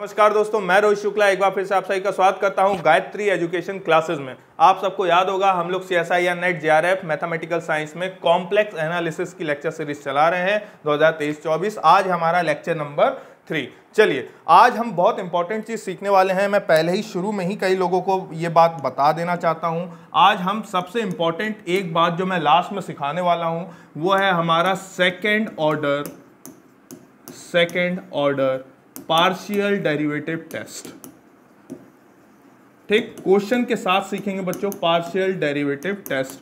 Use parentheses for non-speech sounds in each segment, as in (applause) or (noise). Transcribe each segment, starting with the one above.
नमस्कार दोस्तों मैं रोहित शुक्ला एक बार फिर से आप सभी का स्वागत करता हूं गायत्री एजुकेशन क्लासेस में आप सबको याद होगा हम लोग सी एस आई या नेट जे मैथमेटिकल साइंस में कॉम्प्लेक्स एनालिसिस की लेक्चर सीरीज चला रहे हैं 2023-24 आज हमारा लेक्चर नंबर थ्री चलिए आज हम बहुत इंपॉर्टेंट चीज़ सीखने वाले हैं मैं पहले ही शुरू में ही कई लोगों को ये बात बता देना चाहता हूँ आज हम सबसे इम्पॉर्टेंट एक बात जो मैं लास्ट में सिखाने वाला हूँ वो है हमारा second order second order partial derivative test ठीक क्वेश्चन के साथ सीखेंगे बच्चों पार्शियल डेरिवेटिव टेस्ट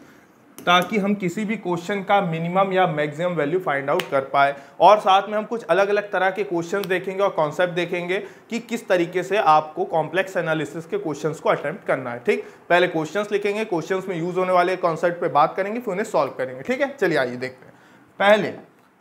ताकि हम किसी भी क्वेश्चन का मिनिमम या मैक्सिमम वैल्यू फाइंड आउट कर पाए और साथ में हम कुछ अलग अलग तरह के क्वेश्चंस देखेंगे और कॉन्सेप्ट देखेंगे कि किस तरीके से आपको कॉम्प्लेक्स एनालिसिस के क्वेश्चंस को अटेम्प्ट करना है ठीक पहले क्वेश्चंस लिखेंगे क्वेश्चंस में यूज होने वाले कॉन्सेप्ट पे बात करेंगे फिर उन्हें सॉल्व करेंगे ठीक है चलिए आइए देखते हैं पहले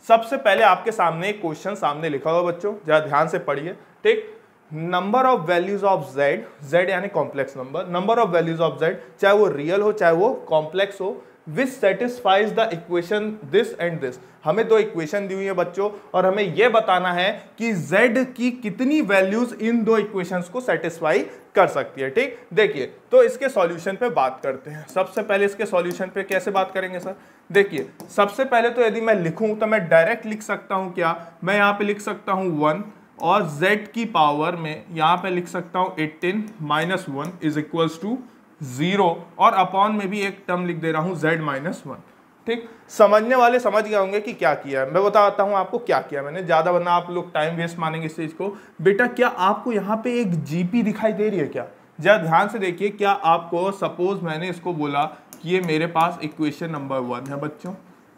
सबसे पहले आपके सामने एक क्वेश्चन सामने लिखा हुआ बच्चों जरा ध्यान से पढ़िए ठीक number of values of Z Z यानी complex number number of values of Z चाहे वो रियल हो चाहे वो कॉम्प्लेक्स हो which satisfies the equation this and this हमें दो इक्वेशन दी हुई है बच्चों और हमें यह बताना है कि z की कितनी वैल्यूज इन दो इक्वेशंस को सेटिस्फाई कर सकती है ठीक देखिए तो इसके सॉल्यूशन पे बात करते हैं सबसे पहले इसके सॉल्यूशन पे कैसे बात करेंगे सर देखिए सबसे पहले तो यदि मैं लिखूं तो मैं डायरेक्ट लिख सकता हूं क्या मैं यहाँ पे लिख सकता हूं वन और z की पावर में यहाँ पे लिख सकता हूँ eighteen minus one is equals to zero और अपॉन में भी एक टर्म लिख दे रहा हूं जेड माइनस वन ठीक समझने वाले समझ गए होंगे कि क्या किया है मैं बताता हूं आपको क्या किया मैंने ज़्यादा वरना आप लोग टाइम वेस्ट मानेंगे इस चीज़ को बेटा क्या आपको यहाँ पे एक जीपी दिखाई दे रही है क्या जरा ध्यान से देखिए क्या आपको सपोज मैंने इसको बोला कि ये मेरे पास इक्वेशन नंबर वन है बच्चों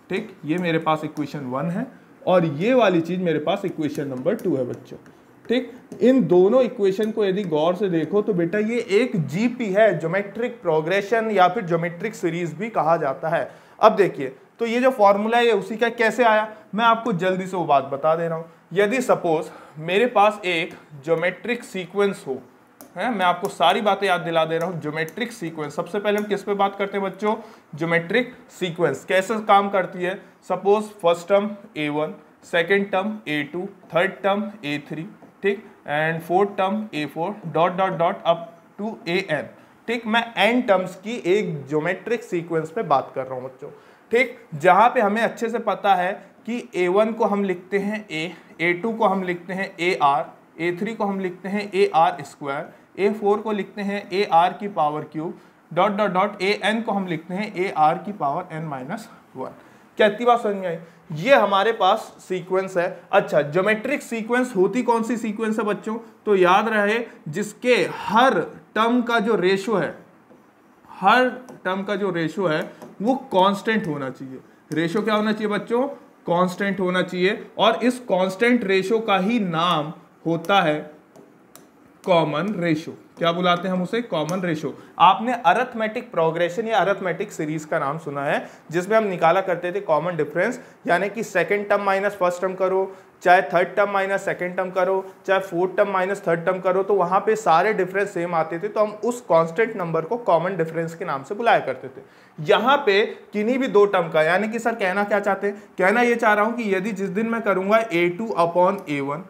ठीक ये मेरे पास इक्वेशन वन है और ये वाली चीज़ मेरे पास इक्वेशन नंबर टू है बच्चों ठीक इन दोनों इक्वेशन को यदि गौर से देखो तो बेटा ये एक जीपी है ज्योमेट्रिक प्रोग्रेशन या फिर ज्योमेट्रिक सीरीज भी कहा जाता है अब देखिए तो ये जो फॉर्मूला है उसी का कैसे आया मैं आपको जल्दी से वो बात बता दे रहा हूँ यदि सपोज मेरे पास एक ज्योमेट्रिक सीक्वेंस हो है मैं आपको सारी बातें याद दिला दे रहा हूँ ज्योमेट्रिक सीक्वेंस सबसे पहले हम किस पे बात करते हैं बच्चों ज्योमेट्रिक सीक्वेंस कैसे काम करती है suppose first term A one second term A two third term A three ठीक and fourth term A four dot dot dot up to A N ठीक मैं एन टर्म्स की एक ज्योमेट्रिक सीक्वेंस पे बात कर रहा हूँ बच्चों ठीक जहाँ पे हमें अच्छे से पता है कि ए वन को हम लिखते हैं ए ए टू को हम लिखते हैं ए आर ए थ्री को हम लिखते हैं A R square A four को लिखते हैं ए आर की power cube dot dot dot A N को हम लिखते हैं ए आर की पावर एन माइनस वन क्या इतनी बात समझ में आई ये हमारे पास सीक्वेंस है अच्छा ज्योमेट्रिक सीक्वेंस होती कौन सी सीक्वेंस है बच्चों तो याद रहे जिसके हर टर्म का जो रेशो है हर टर्म का जो रेशो है वो कांस्टेंट होना चाहिए रेशो क्या होना चाहिए बच्चों कांस्टेंट होना चाहिए और इस कांस्टेंट रेशो का ही नाम होता है कॉमन रेशो क्या बुलाते हैं हम उसे कॉमन रेशो आपने अरथमेटिक प्रोग्रेशन या अरथमेटिक सीरीज का नाम सुना है जिसमें हम निकाला करते थे कॉमन डिफरेंस यानी कि second term minus first term करो चाहे third term minus second term करो चाहे fourth term minus third term करो तो वहाँ पे सारे डिफरेंस सेम आते थे तो हम उस कांस्टेंट नंबर को कॉमन डिफरेंस के नाम से बुलाया करते थे यहाँ पे किन्हीं भी दो टर्म का यानी कि सर कहना क्या चाहते हैं कहना ये चाह रहा हूँ कि यदि जिस दिन मैं करूँगा A two upon A one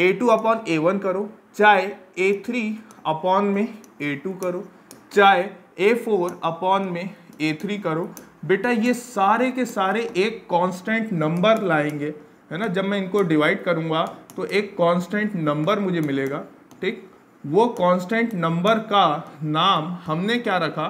A two upon A one करो चाहे ए थ्री अपॉन में ए टू करो चाहे ए फोर अपॉन में ए थ्री करो बेटा ये सारे के सारे एक कांस्टेंट नंबर लाएंगे है ना जब मैं इनको डिवाइड करूँगा तो एक कांस्टेंट नंबर मुझे मिलेगा ठीक वो कांस्टेंट नंबर का नाम हमने क्या रखा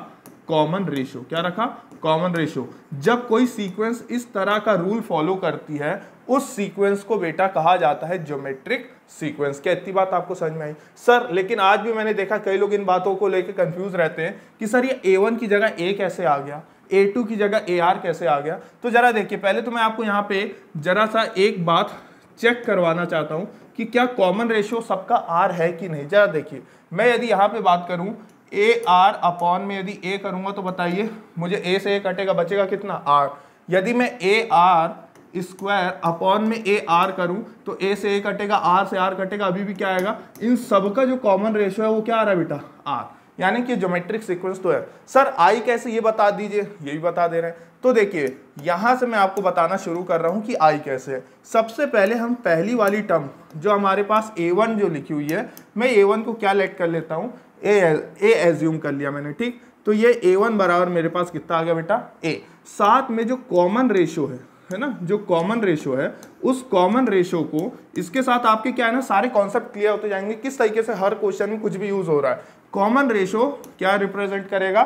कॉमन रेशो क्या रखा कॉमन रेशो जब कोई सीक्वेंस इस तरह का रूल फॉलो करती है उस सीक्वेंस को बेटा कहा जाता है ज्योमेट्रिक सीक्वेंस क्या इतनी बात आपको समझ में आई सर लेकिन आज भी मैंने देखा कई लोग इन बातों को लेकर कंफ्यूज रहते हैं कि सर ये A1 की जगह A कैसे आ गया A2 की जगह ए आर कैसे आ गया तो जरा देखिए पहले तो मैं आपको यहाँ पे जरा सा एक बात चेक करवाना चाहता हूँ कि क्या कॉमन रेशियो सबका आर है कि नहीं जरा देखिए मैं यदि यहाँ पे बात करूँ ए आर अपॉन में यदि ए करूँगा तो बताइए मुझे ए से ए कटेगा बचेगा कितना आर यदि मैं ए आर स्क्वायर अपॉन में ए आर करूँ तो ए से ए कटेगा आर से आर कटेगा अभी भी क्या आएगा इन सब का जो कॉमन रेशियो है वो क्या आ रहा है बेटा आर यानी कि जोमेट्रिक सीक्वेंस तो है सर आई कैसे ये बता दीजिए ये भी बता दे रहे हैं तो देखिए यहाँ से मैं आपको बताना शुरू कर रहा हूँ कि आई कैसे है सबसे पहले हम पहली वाली टर्म जो हमारे पास ए वन जो लिखी हुई है मैं ए वन को क्या लेट कर लेता हूँ ए ए एज्यूम कर लिया मैंने ठीक तो ये ए वन बराबर मेरे पास कितना आ गया बेटा ए साथ में जो कॉमन रेशो है है ना जो कॉमन रेशो है उस कॉमन रेशो को इसके साथ आपके क्या है ना सारे कॉन्सेप्ट क्लियर होते जाएंगे किस तरीके से हर क्वेश्चन में कुछ भी यूज हो रहा है कॉमन रेशो क्या रिप्रेजेंट करेगा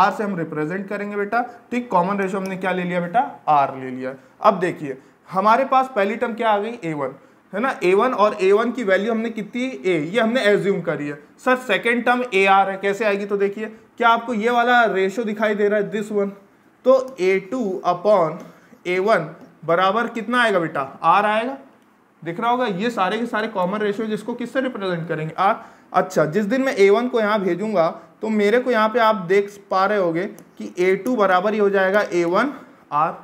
आर से हम रिप्रेजेंट करेंगे बेटा ठीक कॉमन रेशो हमने क्या ले लिया बेटा आर ले लिया अब देखिए हमारे पास पहली टर्म क्या आ गई ए वन है ना ए वन और ए वन की वैल्यू हमने कितनी ए ये हमने एज्यूम करी है sir second term A R है कैसे आएगी तो देखिए क्या आपको ये वाला रेशो दिखाई दे रहा है दिस वन तो A two upon A one बराबर कितना आएगा बेटा आर आएगा दिख रहा होगा ये सारे के सारे कॉमन रेशियो जिसको किससे रिप्रेजेंट करेंगे आर अच्छा जिस दिन मैं ए वन को यहाँ भेजूंगा तो मेरे को यहाँ पे आप देख पा रहे होगे कि ए टू बराबर ही हो जाएगा ए वन आर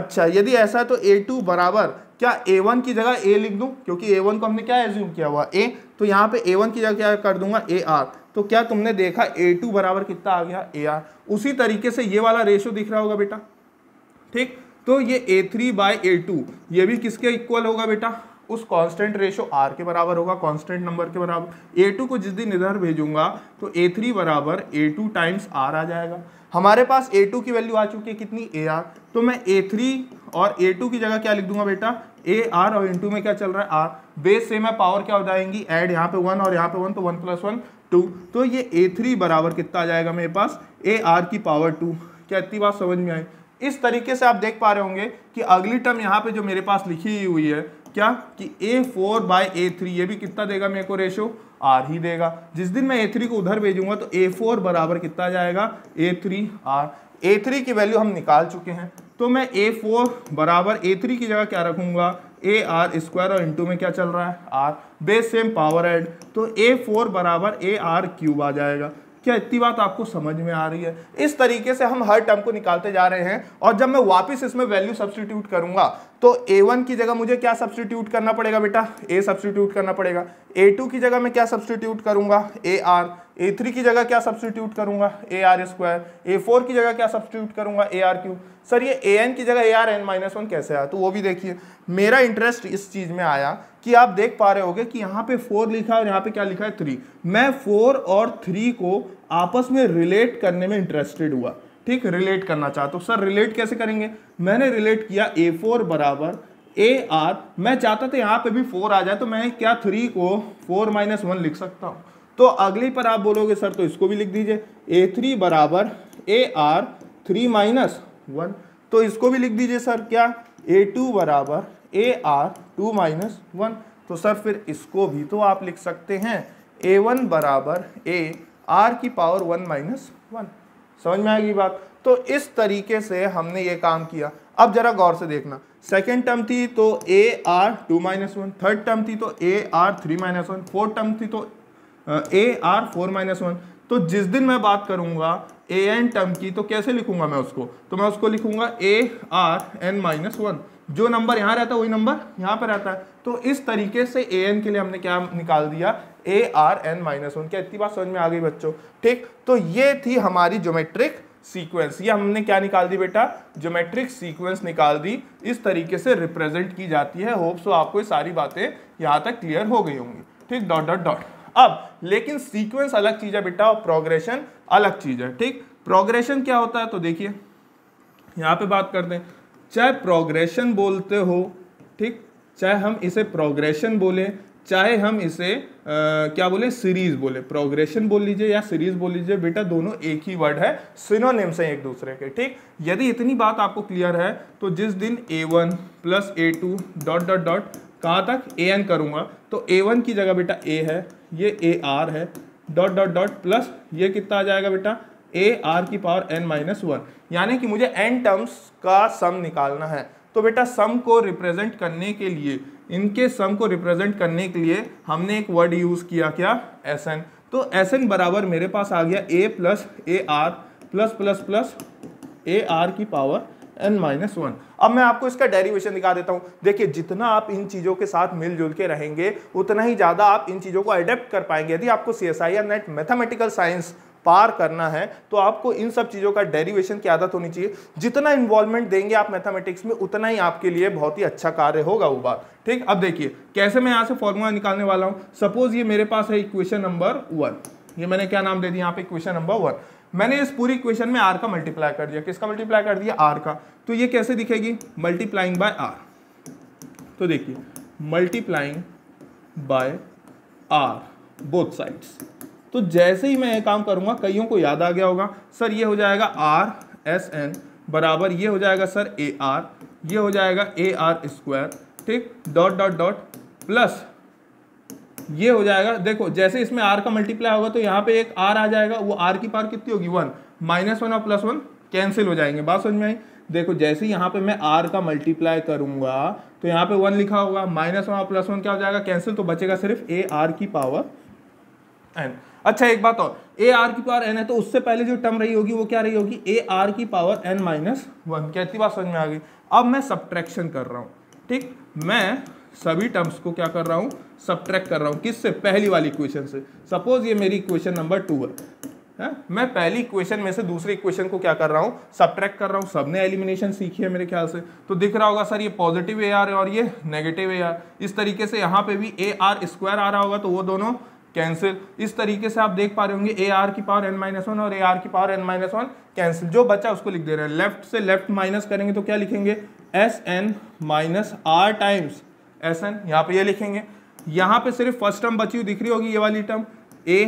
अच्छा यदि ऐसा है तो ए टू बराबर क्या ए वन की जगह ए लिख दूं क्योंकि ए वन को हमने क्या एज्यूम किया हुआ ए तो यहाँ पे ए वन की जगह क्या कर दूंगा ए आर तो क्या तुमने देखा ए टू बराबर कितना आ गया ए आर उसी तरीके से ये वाला रेशो दिख रहा होगा बेटा ठीक तो ये A three by A two ये भी किसके इक्वल होगा बेटा उस कांस्टेंट रेशो आर के बराबर होगा कांस्टेंट नंबर के बराबर ए टू को जिस दिन इधर भेजूंगा तो ए थ्री बराबर ए टू टाइम्स आर आ जाएगा हमारे पास ए टू की वैल्यू आ चुकी है कितनी ए आर तो मैं ए थ्री और ए टू की जगह क्या लिख दूंगा बेटा ए आर और इंटू में क्या चल रहा है आर बेस से मैं पावर क्या हो जाएंगी एड यहाँ पे वन और यहाँ पे वन तो वन प्लस वन टू तो ये ए थ्री बराबर कितना आ जाएगा मेरे पास ए आर की पावर टू क्या इतनी बात समझ में आई इस तरीके से आप देख पा रहे होंगे कि अगली टर्म यहाँ पे जो मेरे पास लिखी हुई है क्या कि A four by A three ये भी कितना देगा मेरे को रेशो आर ही देगा जिस दिन मैं ए थ्री को उधर भेजूंगा तो ए फोर बराबर कितना जाएगा A three R A three की वैल्यू हम निकाल चुके हैं तो मैं ए फोर बराबर ए थ्री की जगह क्या रखूंगा ए आर स्क्वायर और इंटू में क्या चल रहा है R base same power add तो ए फोर बराबर ए आर क्यूब आ जाएगा क्या इतनी बात आपको समझ में आ रही है इस तरीके से हम हर टर्म को निकालते जा रहे हैं और जब मैं वापस इसमें वैल्यू सब्सटीट्यूट करूंगा तो ए वन की जगह मुझे क्या सब्सटीट्यूट करना पड़ेगा बेटा ए सब्सटीट्यूट करना पड़ेगा ए टू की जगह मैं क्या सब्सटीट्यूट करूंगा ए आर ए थ्री की जगह क्या सब्सटीट्यूट करूंगा A R square A four की जगह क्या सब्सटीट्यूट करूंगा ए आर क्यू सर ये ए एन की जगह A R N minus one कैसे आया तो वो भी देखिए मेरा इंटरेस्ट इस चीज़ में आया कि आप देख पा रहे होगे कि यहाँ पे फोर लिखा है और यहाँ पे क्या लिखा है थ्री मैं फोर और थ्री को आपस में रिलेट करने में इंटरेस्टेड हुआ ठीक रिलेट करना चाहता हूँ तो, सर रिलेट कैसे करेंगे मैंने रिलेट किया ए फोर बराबर ए आर मैं चाहता था यहाँ पे भी फोर आ जाए तो मैं क्या थ्री को फोर माइनस वन लिख सकता हूँ तो अगली पर आप बोलोगे सर तो इसको भी लिख दीजिए ए थ्री बराबर A R three minus one तो इसको भी लिख दीजिए सर क्या ए टू बराबर A R two minus one तो सर फिर इसको भी तो आप लिख सकते हैं ए वन बराबर ए आर की पावर वन माइनस वन समझ में आएगी बात तो इस तरीके से हमने ये काम किया अब जरा गौर से देखना सेकेंड टर्म थी तो A R two minus one third term थी तो A R three minus one fourth term थी तो A R four minus one तो जिस दिन मैं बात करूंगा ए एन टर्म की तो कैसे लिखूंगा मैं उसको तो मैं उसको लिखूंगा A R N minus one जो नंबर यहाँ रहता है वही नंबर यहाँ पर रहता है तो इस तरीके से ए एन के लिए हमने क्या निकाल दिया A R N minus one क्या इतनी बात समझ में आ गई बच्चों ठीक तो ये थी हमारी ज्योमेट्रिक सीक्वेंस ये हमने क्या निकाल दी बेटा ज्योमेट्रिक सीक्वेंस निकाल दी इस तरीके से रिप्रेजेंट की जाती है होप सो आपको ये सारी बातें यहाँ तक क्लियर हो गई होंगी ठीक डॉट डॉट डॉट अब लेकिन सीक्वेंस अलग चीज़ है बेटा और प्रोग्रेशन अलग चीज़ है ठीक प्रोग्रेशन क्या होता है तो देखिए यहाँ पे बात करते हैं चाहे प्रोग्रेशन बोलते हो ठीक चाहे हम इसे प्रोग्रेशन बोले चाहे हम इसे आ, क्या बोले सीरीज बोले प्रोग्रेशन बोल लीजिए या सीरीज बोल लीजिए बेटा दोनों एक ही वर्ड है सिनोनिम्स हैं एक दूसरे के ठीक यदि इतनी बात आपको क्लियर है तो जिस दिन A one plus A two dot dot dot कहाँ तक ए एन करूँगा तो ए वन की जगह बेटा ए है ये ए आर है डॉट डॉट डॉट प्लस ये कितना आ जाएगा बेटा ए आर की पावर एन माइनस वन यानी कि मुझे एन टर्म्स का सम निकालना है तो बेटा सम को रिप्रेजेंट करने के लिए इनके सम को रिप्रेजेंट करने के लिए हमने एक वर्ड यूज़ किया क्या एस एन तो एस एन बराबर मेरे पास आ गया A plus A R plus plus plus A R की पावर एन माइनस वन अब मैं आपको इसका डेरिवेशन दिखा देता हूँ देखिए जितना आप इन चीज़ों के साथ मिलजुल के रहेंगे उतना ही ज़्यादा आप इन चीज़ों को अडेप्ट कर पाएंगे यदि आपको सी एस आई या नेट मैथमेटिकल साइंस पार करना है तो आपको इन सब चीज़ों का डेरिवेशन की आदत होनी चाहिए जितना इन्वॉल्वमेंट देंगे आप मैथमेटिक्स में उतना ही आपके लिए बहुत ही अच्छा कार्य होगा वो बात ठीक अब देखिए कैसे मैं यहाँ से फॉर्मूला निकालने वाला हूँ सपोज ये मेरे पास है इक्वेशन नंबर वन ये मैंने क्या नाम दे दिया यहाँ पे इक्वेशन नंबर वन मैंने इस पूरी इक्वेशन में आर का मल्टीप्लाई कर दिया किसका मल्टीप्लाई कर दिया आर का तो ये कैसे दिखेगी मल्टीप्लाइंग बाय आर तो देखिए multiplying by R both sides तो जैसे ही मैं ये काम करूँगा कईयों को याद आ गया होगा सर ये हो जाएगा आर एस एन बराबर ये हो जाएगा सर ए आर ये हो जाएगा ए आर स्क्वायर ठीक डॉट डॉट डॉट प्लस ये हो जाएगा देखो जैसे इसमें आर का मल्टीप्लाई होगा तो यहाँ पे एक आर आ जाएगा वो आर की पार कितनी होगी वन माइनस वन और प्लस वन कैंसिल हो जाएंगे बात समझ में आई देखो जैसे यहाँ पे मैं आर का मल्टीप्लाई करूंगा तो यहाँ पे वन लिखा होगा माइनस वन और प्लस वन क्या हो जाएगा कैंसिल तो बचेगा सिर्फ ए आर की पावर एन अच्छा एक बात और ए आर की पावर एन है तो उससे पहले जो टर्म रही होगी वो क्या रही होगी ए आर की पावर एन माइनस वन क्या इतनी बात समझ में आ गई अब मैं सब्ट्रैक्शन कर रहा हूँ ठीक मैं सभी टर्म्स को क्या कर रहा हूँ सब्ट्रैक्ट कर रहा हूँ किससे पहली वाली इक्वेशन से सपोज ये मेरी इक्वेशन नंबर टू है है मैं पहली इक्वेशन में से दूसरी इक्वेशन को क्या कर रहा हूँ सब्ट्रैक्ट कर रहा हूँ सबने एलिमिनेशन सीखी है मेरे ख्याल से तो दिख रहा होगा सर ये पॉजिटिव ए आर और ये नेगेटिव ए आर इस तरीके से यहाँ पे भी ए आर स्क्वायर आ रहा होगा तो वो दोनों कैंसिल इस तरीके से आप देख पा रहे होंगे ए आर की पावर एन माइनस वन और ए आर की power N minus one cancel जो बचा उसको लिख दे रहे हैं लेफ्ट से लेफ्ट माइनस करेंगे तो क्या लिखेंगे S N minus R times S N यहाँ पे ये यह लिखेंगे यहाँ पे सिर्फ फर्स्ट टर्म बची हुई दिख रही होगी ये वाली टर्म ए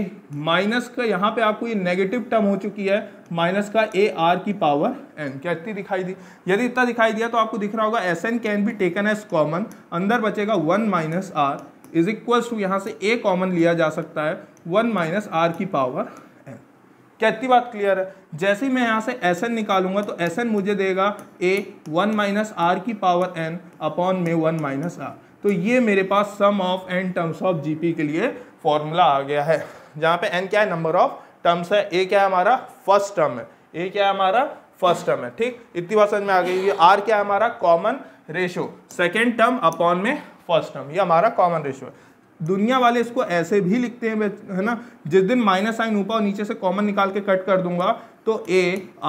माइनस का यहाँ पे आपको ये नेगेटिव टर्म हो चुकी है माइनस का ए आर की पावर एन क्या इतनी दिखाई दी यदि इतना दिखाई दिया तो आपको दिख रहा होगा S N can be taken as common अंदर बचेगा one minus R is equal to यहाँ से ए कॉमन लिया जा सकता है वन माइनस आर की पावर एन क्या इतनी बात क्लियर है जैसे ही मैं यहाँ से एस एन निकालूंगा तो एस एन मुझे देगा ए वन माइनस आर की पावर एन अपॉन में वन माइनस आर तो ये मेरे पास sum of N terms of GP के लिए फॉर्मूला आ गया है जहाँ पे एन क्या है नंबर ऑफ टर्म्स है ए क्या है हमारा फर्स्ट टर्म है ए क्या है हमारा फर्स्ट टर्म है ठीक इतनी बात समझ में आ गई आर क्या है हमारा common ratio second term upon में फर्स्ट टर्म ये हमारा कॉमन रेशियो है दुनिया वाले इसको ऐसे भी लिखते हैं है ना जिस दिन माइनस साइन ऊपर नीचे से कॉमन निकाल के कट कर दूंगा तो ए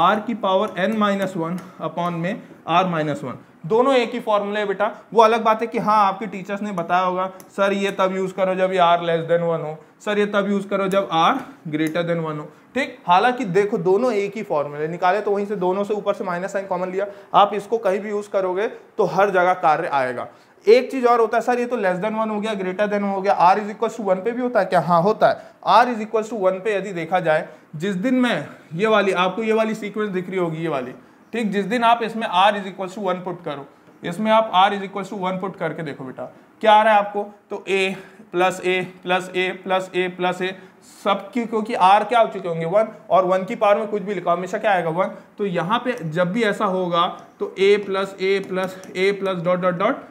आर की power N minus one upon में आर माइनस वन दोनों एक ही फॉर्मूले है बेटा वो अलग बात है कि हाँ आपके टीचर्स ने बताया होगा सर ये तब यूज़ करो जब ये आर लेस देन वन हो सर ये तब यूज़ करो जब आर ग्रेटर देन वन हो ठीक हालांकि देखो दोनों एक ही फॉर्मूले निकाले तो वहीं से दोनों से ऊपर से माइनस साइन कॉमन लिया आप इसको कहीं भी यूज़ करोगे तो हर जगह कार्य आएगा एक चीज और होता है सर ये तो लेस देन वन हो गया ग्रेटर देन हो गया R is equal to one पे भी होता है क्या हाँ होता है R is equal to one पे यदि देखा जाए जिस दिन मैं ये वाली आपको ये वाली सीक्वेंस दिख रही होगी ये वाली ठीक जिस दिन आप इसमें R is equal to one put करो इसमें आप R is equal to one put करके देखो बेटा क्या आ रहा है आपको तो A plus A plus A plus A plus A सब की क्योंकि आर क्या हो चुके होंगे वन और वन की पावर में कुछ भी लिखा हमेशा क्या आएगा वन तो यहाँ पे जब भी ऐसा होगा तो A plus A plus A plus dot dot dot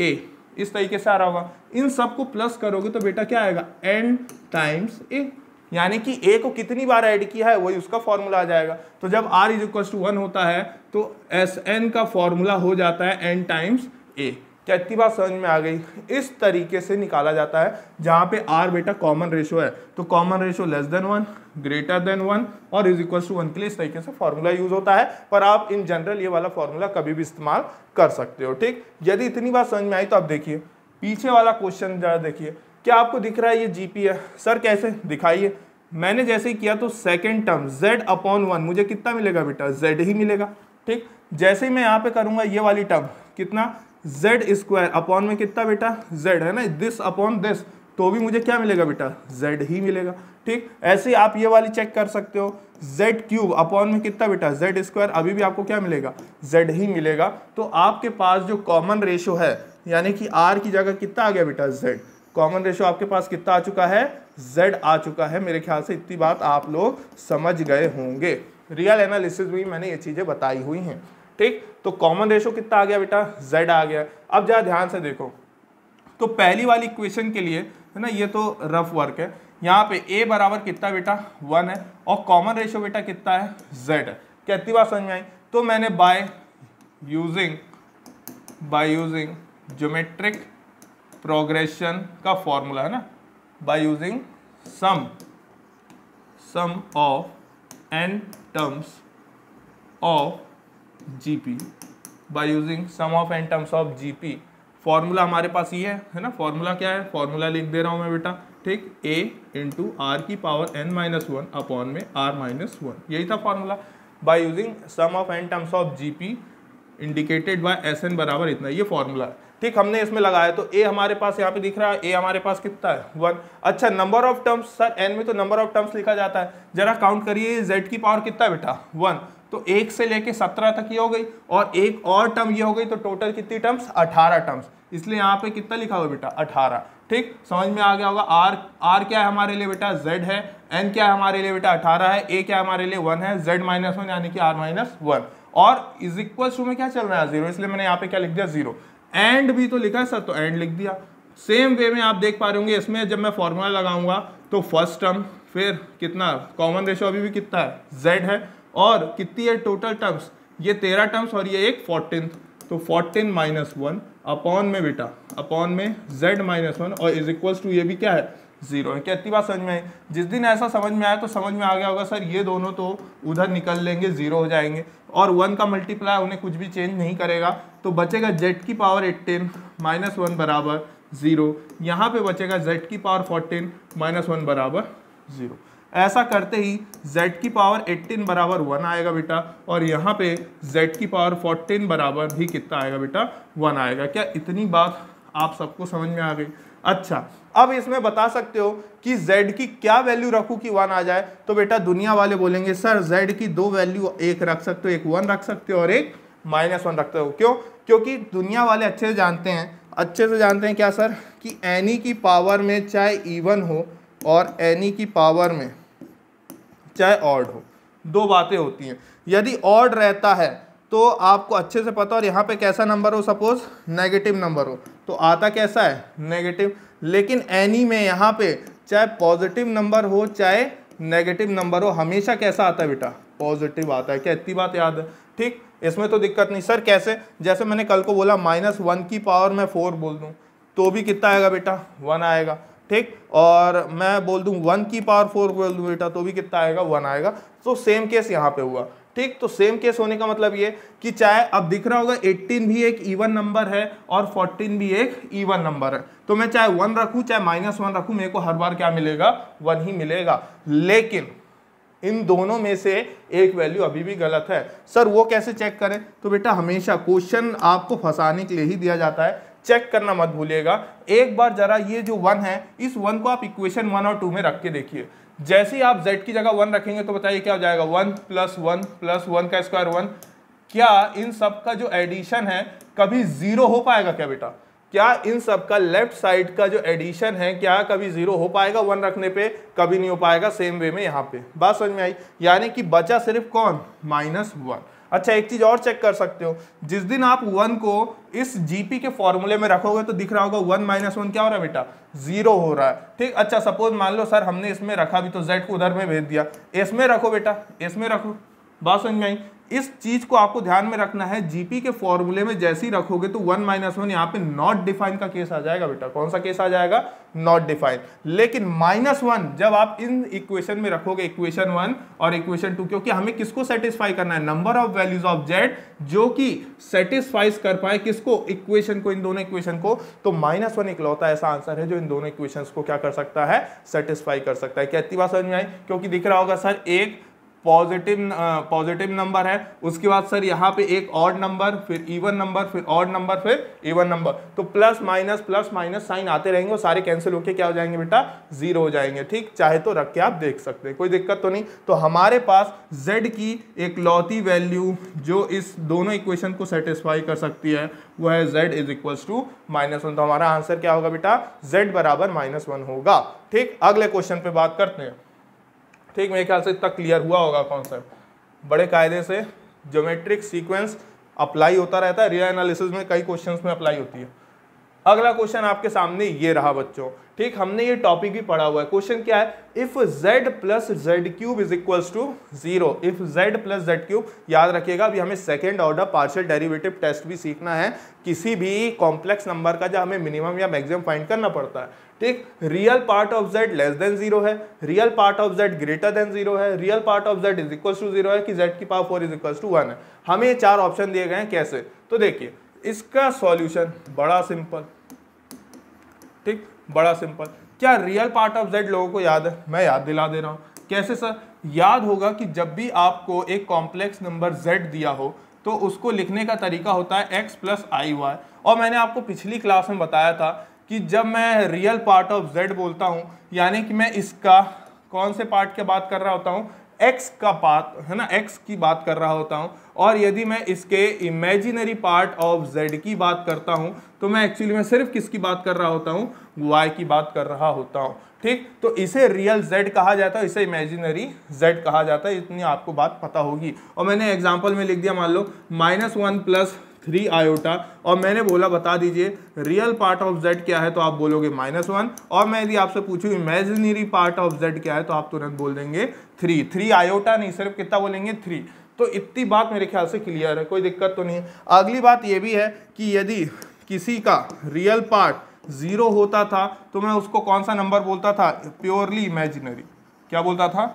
A इस तरीके से आ रहा होगा इन सब को प्लस करोगे तो बेटा क्या आएगा एन टाइम्स ए यानी कि ए को कितनी बार ऐड किया है वही उसका फॉर्मूला आ जाएगा तो जब R is equal to one होता है तो एस एन का फॉर्मूला हो जाता है एन टाइम्स ए क्या इतनी बात समझ में आ गई इस तरीके से निकाला जाता है जहाँ पे आर बेटा कॉमन रेशो है तो common ratio less than one greater than one और इज इक्वल टू वन के लिए इस तरीके से फॉर्मूला यूज होता है पर आप इन जनरल ये वाला फॉर्मूला कभी भी इस्तेमाल कर सकते हो ठीक यदि इतनी बात समझ में आई तो आप देखिए पीछे वाला क्वेश्चन जरा देखिए क्या आपको दिख रहा है ये जी है सर कैसे दिखाइए मैंने जैसे ही किया तो second term z upon one मुझे कितना मिलेगा बेटा z ही मिलेगा ठीक जैसे ही मैं यहाँ पे करूँगा ये वाली टर्म कितना जेड स्क्वायर अपॉन में कितना बेटा जेड है ना दिस अपॉन दिस तो भी मुझे क्या मिलेगा बेटा जेड ही मिलेगा ठीक ऐसे आप ये वाली चेक कर सकते हो जेड क्यूब अपॉन में कितना बेटा जेड स्क्वायर अभी भी आपको क्या मिलेगा जेड ही मिलेगा तो आपके पास जो कॉमन रेशो है यानी कि आर की जगह कितना आ गया बेटा जेड कॉमन रेशो आपके पास कितना आ चुका है जेड आ चुका है मेरे ख्याल से इतनी बात आप लोग समझ गए होंगे रियल एनालिसिस भी मैंने ये चीज़ें बताई हुई हैं ठीक तो कॉमन रेशो कितना आ गया बेटा जेड आ गया अब जरा ध्यान से देखो तो पहली वाली इक्वेशन के लिए है ना ये तो रफ वर्क है यहाँ पे ए बराबर कितना बेटा वन है और कॉमन रेशो बेटा कितना है जेड है कितनी बात समझ में आई तो मैंने by using by using geometric progression का फॉर्मूला है ना by using sum sum of N terms of GP by using sum of n terms of GP formula हमारे पास ये है है ना फॉर्मूला क्या है फॉर्मूला लिख दे रहा हूँ मैं बेटा ठीक a इंटू आर की power n minus one upon में r माइनस वन यही था formula by using sum of N terms of G P indicated by S N बराबर इतना ये फॉर्मूला है ठीक हमने इसमें लगाया तो ए हमारे पास यहाँ पे दिख रहा है ए हमारे पास कितना है वन अच्छा number of terms sir N में तो नंबर ऑफ टर्म्स लिखा जाता है जरा काउंट करिए जेड की पावर कितना है बेटा वन तो एक से लेके सत्रह तक ये हो गई और एक और टर्म ये हो गई तो टोटल कितनी टर्म्स अठारह टर्म्स इसलिए यहाँ पे कितना लिखा हुआ बेटा अठारह ठीक समझ में आ गया होगा आर आर क्या है हमारे लिए बेटा जेड है एन क्या है हमारे लिए बेटा अठारह है ए क्या है हमारे लिए वन है जेड माइनस वन यानी कि आर माइनस वन और इज इक्वल टू में क्या चल रहा है जीरो इसलिए मैंने यहाँ पे क्या लिख दिया जीरो एंड भी तो लिखा है सर तो एंड लिख दिया सेम वे में आप देख पा रहे होंगे इसमें जब मैं फॉर्मूला लगाऊंगा तो फर्स्ट टर्म फिर कितना कॉमन रेशो अभी भी कितना है जेड है और कितनी है टोटल टर्म्स ये तेरह टर्म्स और ये एक फोर्टीन तो फोर्टीन माइनस वन अपॉन में बेटा अपॉन में जेड माइनस वन और इज इक्वल्स टू ये भी क्या है जीरो है क्या इतनी बात समझ में आई जिस दिन ऐसा समझ में आया तो समझ में आ गया होगा सर ये दोनों तो उधर निकल लेंगे जीरो हो जाएंगे और वन का मल्टीप्लाई उन्हें कुछ भी चेंज नहीं करेगा तो बचेगा जेड की पावर एट्टीन माइनस वन बराबर जीरो यहाँ पे बचेगा जेड की पावर फोर्टीन माइनस वन बराबर जीरो ऐसा करते ही z की पावर 18 बराबर वन आएगा बेटा और यहाँ पे z की पावर 14 बराबर भी कितना आएगा बेटा वन आएगा क्या इतनी बात आप सबको समझ में आ गई अच्छा अब इसमें बता सकते हो कि z की क्या वैल्यू रखूँ कि वन आ जाए तो बेटा दुनिया वाले बोलेंगे सर z की दो वैल्यू एक रख सकते हो एक वन रख सकते हो और एक माइनस वन रखते हो क्यों क्योंकि दुनिया वाले अच्छे से जानते हैं अच्छे से जानते हैं क्या सर कि एनी की पावर में चाहे ईवन हो और एनी की पावर में चाहे ऑर्ड हो दो बातें होती हैं यदि ऑर्ड रहता है तो आपको अच्छे से पता और यहाँ पे कैसा नंबर हो सपोज नेगेटिव नंबर हो तो आता कैसा है नेगेटिव लेकिन एनी में यहाँ पे चाहे पॉजिटिव नंबर हो चाहे नेगेटिव नंबर हो हमेशा कैसा आता है बेटा पॉजिटिव आता है क्या इतनी बात याद है ठीक इसमें तो दिक्कत नहीं सर कैसे जैसे मैंने कल को बोला माइनस वन की पावर मैं फोर बोल दूँ तो भी कितना आएगा बेटा वन आएगा ठीक और मैं बोल दूं वन की पावर फोर बोल दूं बेटा तो भी कितना आएगा वन आएगा तो सेम केस यहाँ पे हुआ ठीक तो सेम केस होने का मतलब ये कि चाहे अब दिख रहा होगा 18 भी एक इवन नंबर है और 14 भी एक इवन नंबर है तो मैं चाहे वन रखूं चाहे माइनस वन रखू मेरे को हर बार क्या मिलेगा वन ही मिलेगा लेकिन इन दोनों में से एक वैल्यू अभी भी गलत है सर वो कैसे चेक करें तो बेटा हमेशा क्वेश्चन आपको फंसाने के लिए ही दिया जाता है चेक करना मत भूलिएगा एक बार जरा ये जो वन है इस वन को आप इक्वेशन वन और टू में रख के देखिए जैसे ही आप जेड की जगह वन रखेंगे तो बताइए क्या हो जाएगा one plus one plus one का स्क्वायर वन क्या इन सब का जो एडिशन है कभी जीरो हो पाएगा क्या बेटा क्या इन सब का लेफ्ट साइड का जो एडिशन है क्या कभी जीरो हो पाएगा वन रखने पे कभी नहीं हो पाएगा सेम वे में यहाँ पे बात समझ में आई यानी कि बचा सिर्फ कौन माइनस वन अच्छा एक चीज़ और चेक कर सकते हो जिस दिन आप वन को इस जीपी के फॉर्मूले में रखोगे तो दिख रहा होगा वन माइनस वन क्या हो रहा है बेटा जीरो हो रहा है ठीक अच्छा सपोज मान लो सर हमने इसमें रखा भी तो जेड को उधर में भेज दिया इसमें रखो बेटा इसमें रखो बात समझ में आई इस चीज को आपको ध्यान में रखना है जीपी के फॉर्मूले में जैसे ही रखोगे तो वन माइनस वन यहाँ पे नॉट डिफाइन का केस आ जाएगा बेटा कौन सा केस आ जाएगा नॉट डिफाइन लेकिन माइनस वन जब आप इन इक्वेशन में रखोगे इक्वेशन वन और इक्वेशन टू क्योंकि हमें किसको सेटिस्फाई करना है number of values of Z जो कि सेटिस्फाइज कर पाए किसको इक्वेशन को इन दोनों इक्वेशन को तो माइनस वन इकलौता ऐसा आंसर है जो इन दोनों इक्वेशन को क्या कर सकता है सेटिस्फाई कर सकता है क्या इतनी बात समझ में आई क्योंकि दिख रहा होगा सर एक पॉजिटिव पॉजिटिव नंबर है उसके बाद सर यहाँ पे एक ऑड नंबर फिर इवन नंबर फिर ऑड नंबर फिर इवन नंबर तो plus minus plus minus sign आते रहेंगे और सारे कैंसिल होके क्या हो जाएंगे बेटा जीरो हो जाएंगे ठीक चाहे तो रख के आप देख सकते हैं कोई दिक्कत तो नहीं तो हमारे पास जेड की एक लौती वैल्यू जो इस दोनों इक्वेशन को सेटिस्फाई कर सकती है वह है Z is equal to minus one तो हमारा आंसर क्या होगा बेटा जेड बराबर माइनस वन होगा ठीक अगले क्वेश्चन पे बात करते हैं ठीक मेरे ख्याल से तक क्लियर हुआ होगा कॉन्सेप्ट बड़े कायदे से ज्योमेट्रिक सीक्वेंस अप्लाई होता रहता है रियल एनालिसिस में कई क्वेश्चन में अप्लाई होती है अगला क्वेश्चन आपके सामने ये रहा बच्चों ठीक हमने ये टॉपिक भी पढ़ा हुआ है क्वेश्चन क्या है if Z plus Z cube is equals to zero if Z plus Z cube याद रखिएगा अभी हमें second order partial derivative test भी सीखना है किसी भी कॉम्प्लेक्स नंबर का जो हमें मिनिमम या मैक्सिमम फाइंड करना पड़ता है ठीक real part of Z less than zero है real part of Z greater than zero है real part of Z is equal to zero है कि जेड की power four is equal to one है हमें ये चार ऑप्शन दिए गए हैं कैसे तो देखिए इसका सॉल्यूशन बड़ा सिंपल ठीक बड़ा सिंपल क्या रियल पार्ट ऑफ जेड लोगों को याद है मैं याद दिला दे रहा हूँ कैसे सर याद होगा कि जब भी आपको एक कॉम्प्लेक्स नंबर जेड दिया हो तो उसको लिखने का तरीका होता है एक्स प्लस आई वाई और मैंने आपको पिछली क्लास में बताया था कि जब मैं रियल पार्ट ऑफ जेड बोलता हूँ यानी कि मैं इसका कौन से पार्ट की बात कर रहा होता हूँ एक्स का पार्ट है ना एक्स की बात कर रहा होता हूँ और यदि मैं इसके इमेजिनरी पार्ट ऑफ जेड की बात करता हूँ तो मैं एक्चुअली में सिर्फ किसकी बात कर रहा होता हूँ वाई की बात कर रहा होता हूँ ठीक तो इसे रियल जेड कहा जाता है इसे इमेजिनरी जेड कहा जाता है इतनी आपको बात पता होगी और मैंने एग्जाम्पल में लिख दिया मान लो minus one plus three iota और मैंने बोला बता दीजिए रियल पार्ट ऑफ जेड क्या है तो आप बोलोगे माइनस वन और मैं यदि आपसे पूछू इमेजिनरी पार्ट ऑफ जेड क्या है तो आप तुरंत बोल देंगे थ्री थ्री आयोटा नहीं सिर्फ कितना बोलेंगे थ्री तो इतनी बात मेरे ख्याल से क्लियर है कोई दिक्कत तो नहीं है अगली बात यह भी है कि यदि किसी का रियल पार्ट ज़ीरो होता था तो मैं उसको कौन सा नंबर बोलता था प्योरली इमेजिनरी क्या बोलता था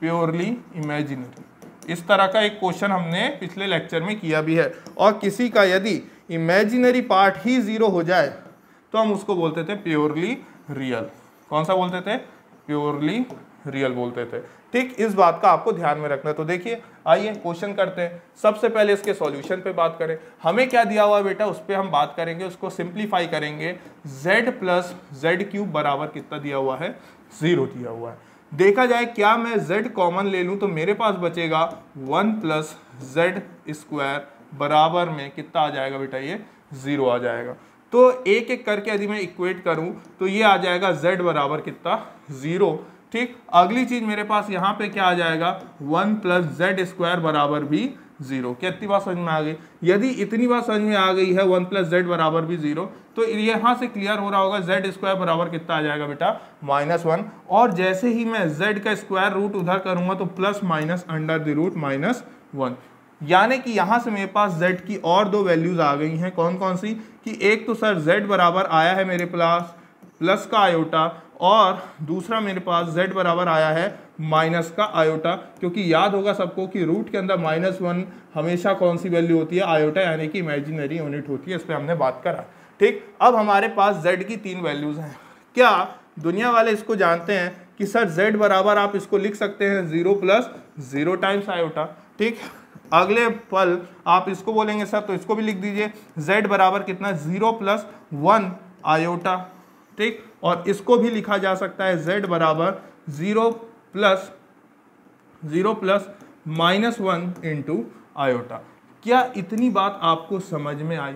प्योरली इमेजिनरी इस तरह का एक क्वेश्चन हमने पिछले लेक्चर में किया भी है और किसी का यदि इमेजिनरी पार्ट ही ज़ीरो हो जाए तो हम उसको बोलते थे प्योरली रियल कौन सा बोलते थे प्योरली रियल बोलते थे ठीक इस बात का आपको ध्यान में रखना तो देखिए आइए क्वेश्चन करते हैं सबसे पहले इसके सॉल्यूशन पे बात करें हमें क्या दिया हुआ बेटा उस पर हम बात करेंगे उसको सिंप्लीफाई करेंगे z प्लस जेड क्यूब बराबर कितना दिया हुआ है ज़ीरो दिया हुआ है देखा जाए क्या मैं z कॉमन ले लूं तो मेरे पास बचेगा वन प्लस जेड स्क्वायर बराबर में कितना आ जाएगा बेटा ये ज़ीरो आ जाएगा तो एक एक करके यदि मैं इक्वेट करूं तो ये आ जाएगा z बराबर कितना ज़ीरो ठीक अगली चीज़ मेरे पास यहाँ पे क्या आ जाएगा वन प्लस जेड स्क्वायर बराबर भी जीरो कितनी बात समझ में आ गई यदि इतनी बात समझ में आ गई है वन प्लस जेड बराबर भी जीरो तो यहाँ से क्लियर हो रहा होगा जेड स्क्वायर बराबर कितना आ जाएगा बेटा माइनस वन और जैसे ही मैं जेड का स्क्वायर रूट उधर करूँगा तो plus minus under the root minus one यानी कि यहाँ से मेरे पास जेड की और दो वैल्यूज आ गई हैं कौन कौन सी कि एक तो सर जेड बराबर आया है मेरे पास प्लस का आयोटा और दूसरा मेरे पास z बराबर आया है माइनस का आयोटा क्योंकि याद होगा सबको कि रूट के अंदर माइनस वन हमेशा कौन सी वैल्यू होती है आयोटा यानी कि इमेजिनरी यूनिट होती है इस पर हमने बात करा ठीक अब हमारे पास z की तीन वैल्यूज़ हैं क्या दुनिया वाले इसको जानते हैं कि सर z बराबर आप इसको लिख सकते हैं zero plus zero times iota ठीक अगले पल आप इसको बोलेंगे सर तो इसको भी लिख दीजिए जेड बराबर कितना ज़ीरो प्लस वन आयोटा ठीक और इसको भी लिखा जा सकता है z बराबर zero plus zero plus minus one into iota क्या इतनी बात आपको समझ में आई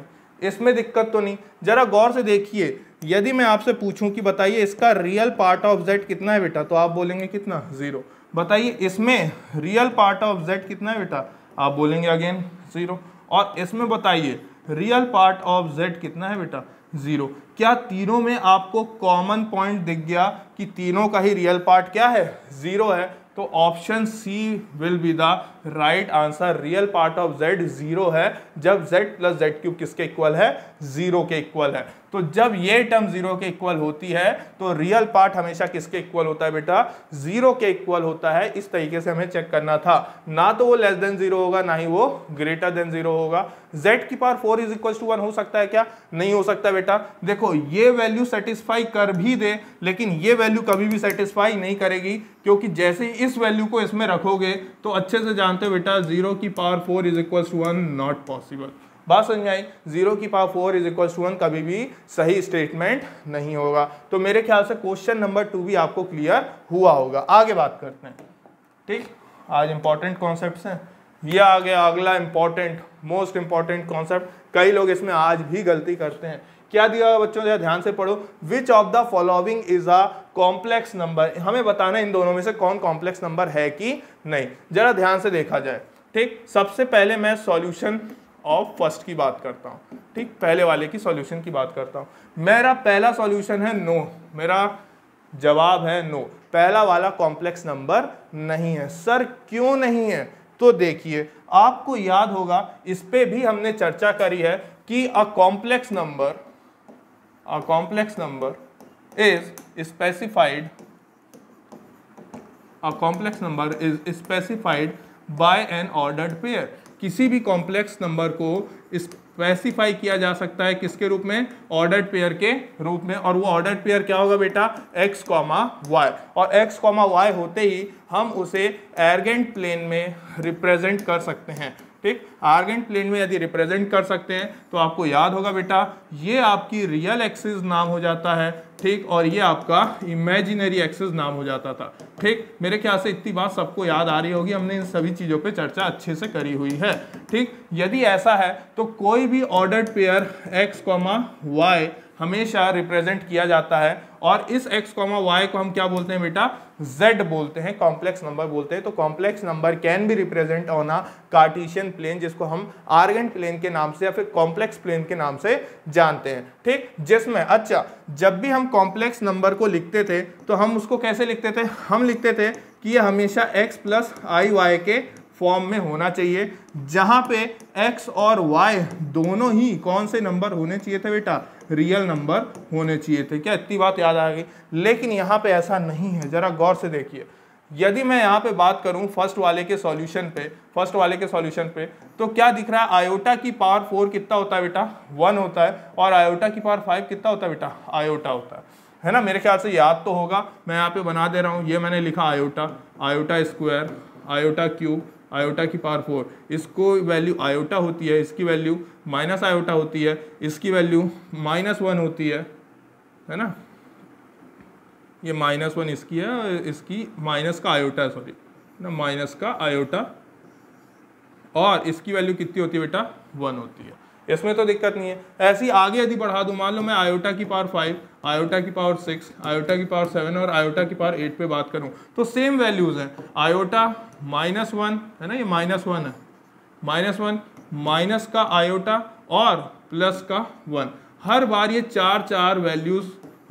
इसमें दिक्कत तो नहीं जरा गौर से देखिए यदि मैं आपसे पूछूं कि बताइए इसका रियल पार्ट ऑफ जेड कितना है बेटा तो आप बोलेंगे कितना ज़ीरो बताइए इसमें रियल पार्ट ऑफ जेड कितना है बेटा आप बोलेंगे अगेन ज़ीरो और इसमें बताइए रियल पार्ट ऑफ जेड कितना है बेटा ज़ीरो क्या तीनों में आपको कॉमन पॉइंट दिख गया कि तीनों का ही रियल पार्ट क्या है ज़ीरो है तो option C will be the right answer real part of Z zero है जब जेड प्लस जेड क्यूब किसके इक्वल है ज़ीरो के इक्वल है तो जब ये टर्म जीरो के इक्वल होती है तो रियल पार्ट हमेशा किसके इक्वल होता है बेटा जीरो के इक्वल होता है इस तरीके से हमें चेक करना था ना तो वो लेस देन जीरो होगा ना ही वो ग्रेटर देन जीरो होगा z की power four is equal to one हो सकता है क्या नहीं हो सकता बेटा देखो ये वैल्यू सेटिस्फाई कर भी दे लेकिन ये वैल्यू कभी भी सेटिस्फाई नहीं करेगी क्योंकि जैसे ही इस वैल्यू को इसमें रखोगे तो अच्छे से जानते हो बेटा जीरो की power four is equal to one not possible बात समझ में आई जीरो की power four is equal to one कभी भी सही स्टेटमेंट नहीं होगा तो मेरे ख्याल से क्वेश्चन नंबर टू भी आपको क्लियर हुआ होगा आगे बात करते हैं ठीक आज इंपॉर्टेंट कॉन्सेप्ट हैं ये आ गया अगला इंपॉर्टेंट मोस्ट इंपॉर्टेंट कॉन्सेप्ट कई लोग इसमें आज भी गलती करते हैं क्या दिया हुआ बच्चों जरा ध्यान से पढ़ो which of the following is a complex number हमें बताना इन दोनों में से कौन कॉम्प्लेक्स नंबर है कि नहीं जरा ध्यान से देखा जाए ठीक सबसे पहले मैं सॉल्यूशन ऑफ फर्स्ट की बात करता हूँ ठीक पहले वाले की सॉल्यूशन की बात करता हूँ मेरा पहला सॉल्यूशन है नो मेरा जवाब है नो पहला वाला कॉम्प्लेक्स नंबर नहीं है सर क्यों नहीं है तो देखिए आपको याद होगा इस पर भी हमने चर्चा करी है कि a complex number a complex number is specified a complex number is specified by an ordered pair किसी भी कॉम्प्लेक्स नंबर को स्पेसिफाई किया जा सकता है किसके रूप में ऑर्डर्ड पेयर के रूप में और वो ऑर्डर्ड पेयर क्या होगा बेटा x कॉमा वाई और x कॉमा वाई होते ही हम उसे एरगेंट प्लेन में रिप्रेजेंट कर सकते हैं ठीक आर्गन प्लेन में यदि रिप्रेजेंट कर सकते हैं तो आपको याद होगा बेटा ये आपकी रियल एक्सिस नाम हो जाता है ठीक और ये आपका इमेजिनरी एक्सिस नाम हो जाता था ठीक मेरे ख्याल से इतनी बात सबको याद आ रही होगी हमने इन सभी चीज़ों पे चर्चा अच्छे से करी हुई है ठीक यदि ऐसा है तो कोई भी ordered pair X comma Y हमेशा रिप्रेजेंट किया जाता है और इस कॉमा वाई को हम क्या बोलते हैं बेटा जेड बोलते हैं कॉम्प्लेक्स नंबर बोलते हैं तो complex number can be represent on a Cartesian plane जिसको हम आर्गेंट प्लेन के नाम से या फिर कॉम्प्लेक्स प्लेन के नाम से जानते हैं ठीक जिसमें अच्छा जब भी हम कॉम्प्लेक्स नंबर को लिखते थे तो हम उसको कैसे लिखते थे हम लिखते थे कि ये हमेशा एक्स प्लस आई वाई के फॉर्म में होना चाहिए जहाँ पे एक्स और वाई दोनों ही कौन से नंबर होने चाहिए थे बेटा रियल नंबर होने चाहिए थे क्या इतनी बात याद आ गई लेकिन यहाँ पे ऐसा नहीं है ज़रा गौर से देखिए यदि मैं यहाँ पे बात करूँ फर्स्ट वाले के सॉल्यूशन पे फर्स्ट वाले के सॉल्यूशन पे तो क्या दिख रहा है आयोटा की पावर फोर कितना होता है बेटा वन होता है और आयोटा की पावर फाइव कितना होता है बेटा आयोटा होता है है ना मेरे ख्याल से याद तो होगा मैं यहाँ पे बना दे रहा हूँ ये मैंने लिखा iota iota square iota cube iota की पावर फोर इसको वैल्यू आयोटा होती है इसकी वैल्यू माइनस आयोटा होती है इसकी वैल्यू माइनस वन होती है है ना ये माइनस वन इसकी है इसकी माइनस का आयोटा सॉरी ना माइनस का आयोटा और इसकी वैल्यू कितनी होती है बेटा वन होती है इसमें तो दिक्कत नहीं है ऐसी आगे यदि बढ़ा दूं मान लो मैं आयोटा की पावर फाइव आयोटा की पावर सिक्स आयोटा की पावर सेवन और आयोटा की पावर एट पे बात करूँ तो सेम वैल्यूज़ हैं आयोटा माइनस वन है ना ये माइनस वन है माइनस वन माइनस का आयोटा और प्लस का वन हर बार ये चार चार वैल्यूज़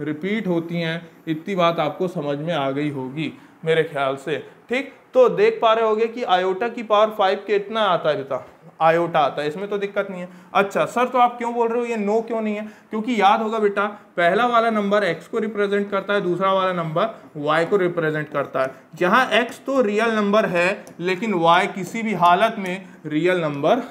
रिपीट होती हैं इतनी बात आपको समझ में आ गई होगी मेरे ख्याल से ठीक तो देख पा रहे होगे कि आयोटा की पावर फाइव कितना आता रहता आयोटा आता है इसमें तो दिक्कत नहीं है अच्छा सर तो आप क्यों बोल रहे हो ये नो क्यों नहीं है क्योंकि याद होगा बेटा पहला वाला नंबर एक्स को रिप्रेजेंट करता है दूसरा वाला नंबर वाई को रिप्रेजेंट करता है जहाँ एक्स तो रियल नंबर है लेकिन वाई किसी भी हालत में रियल नंबर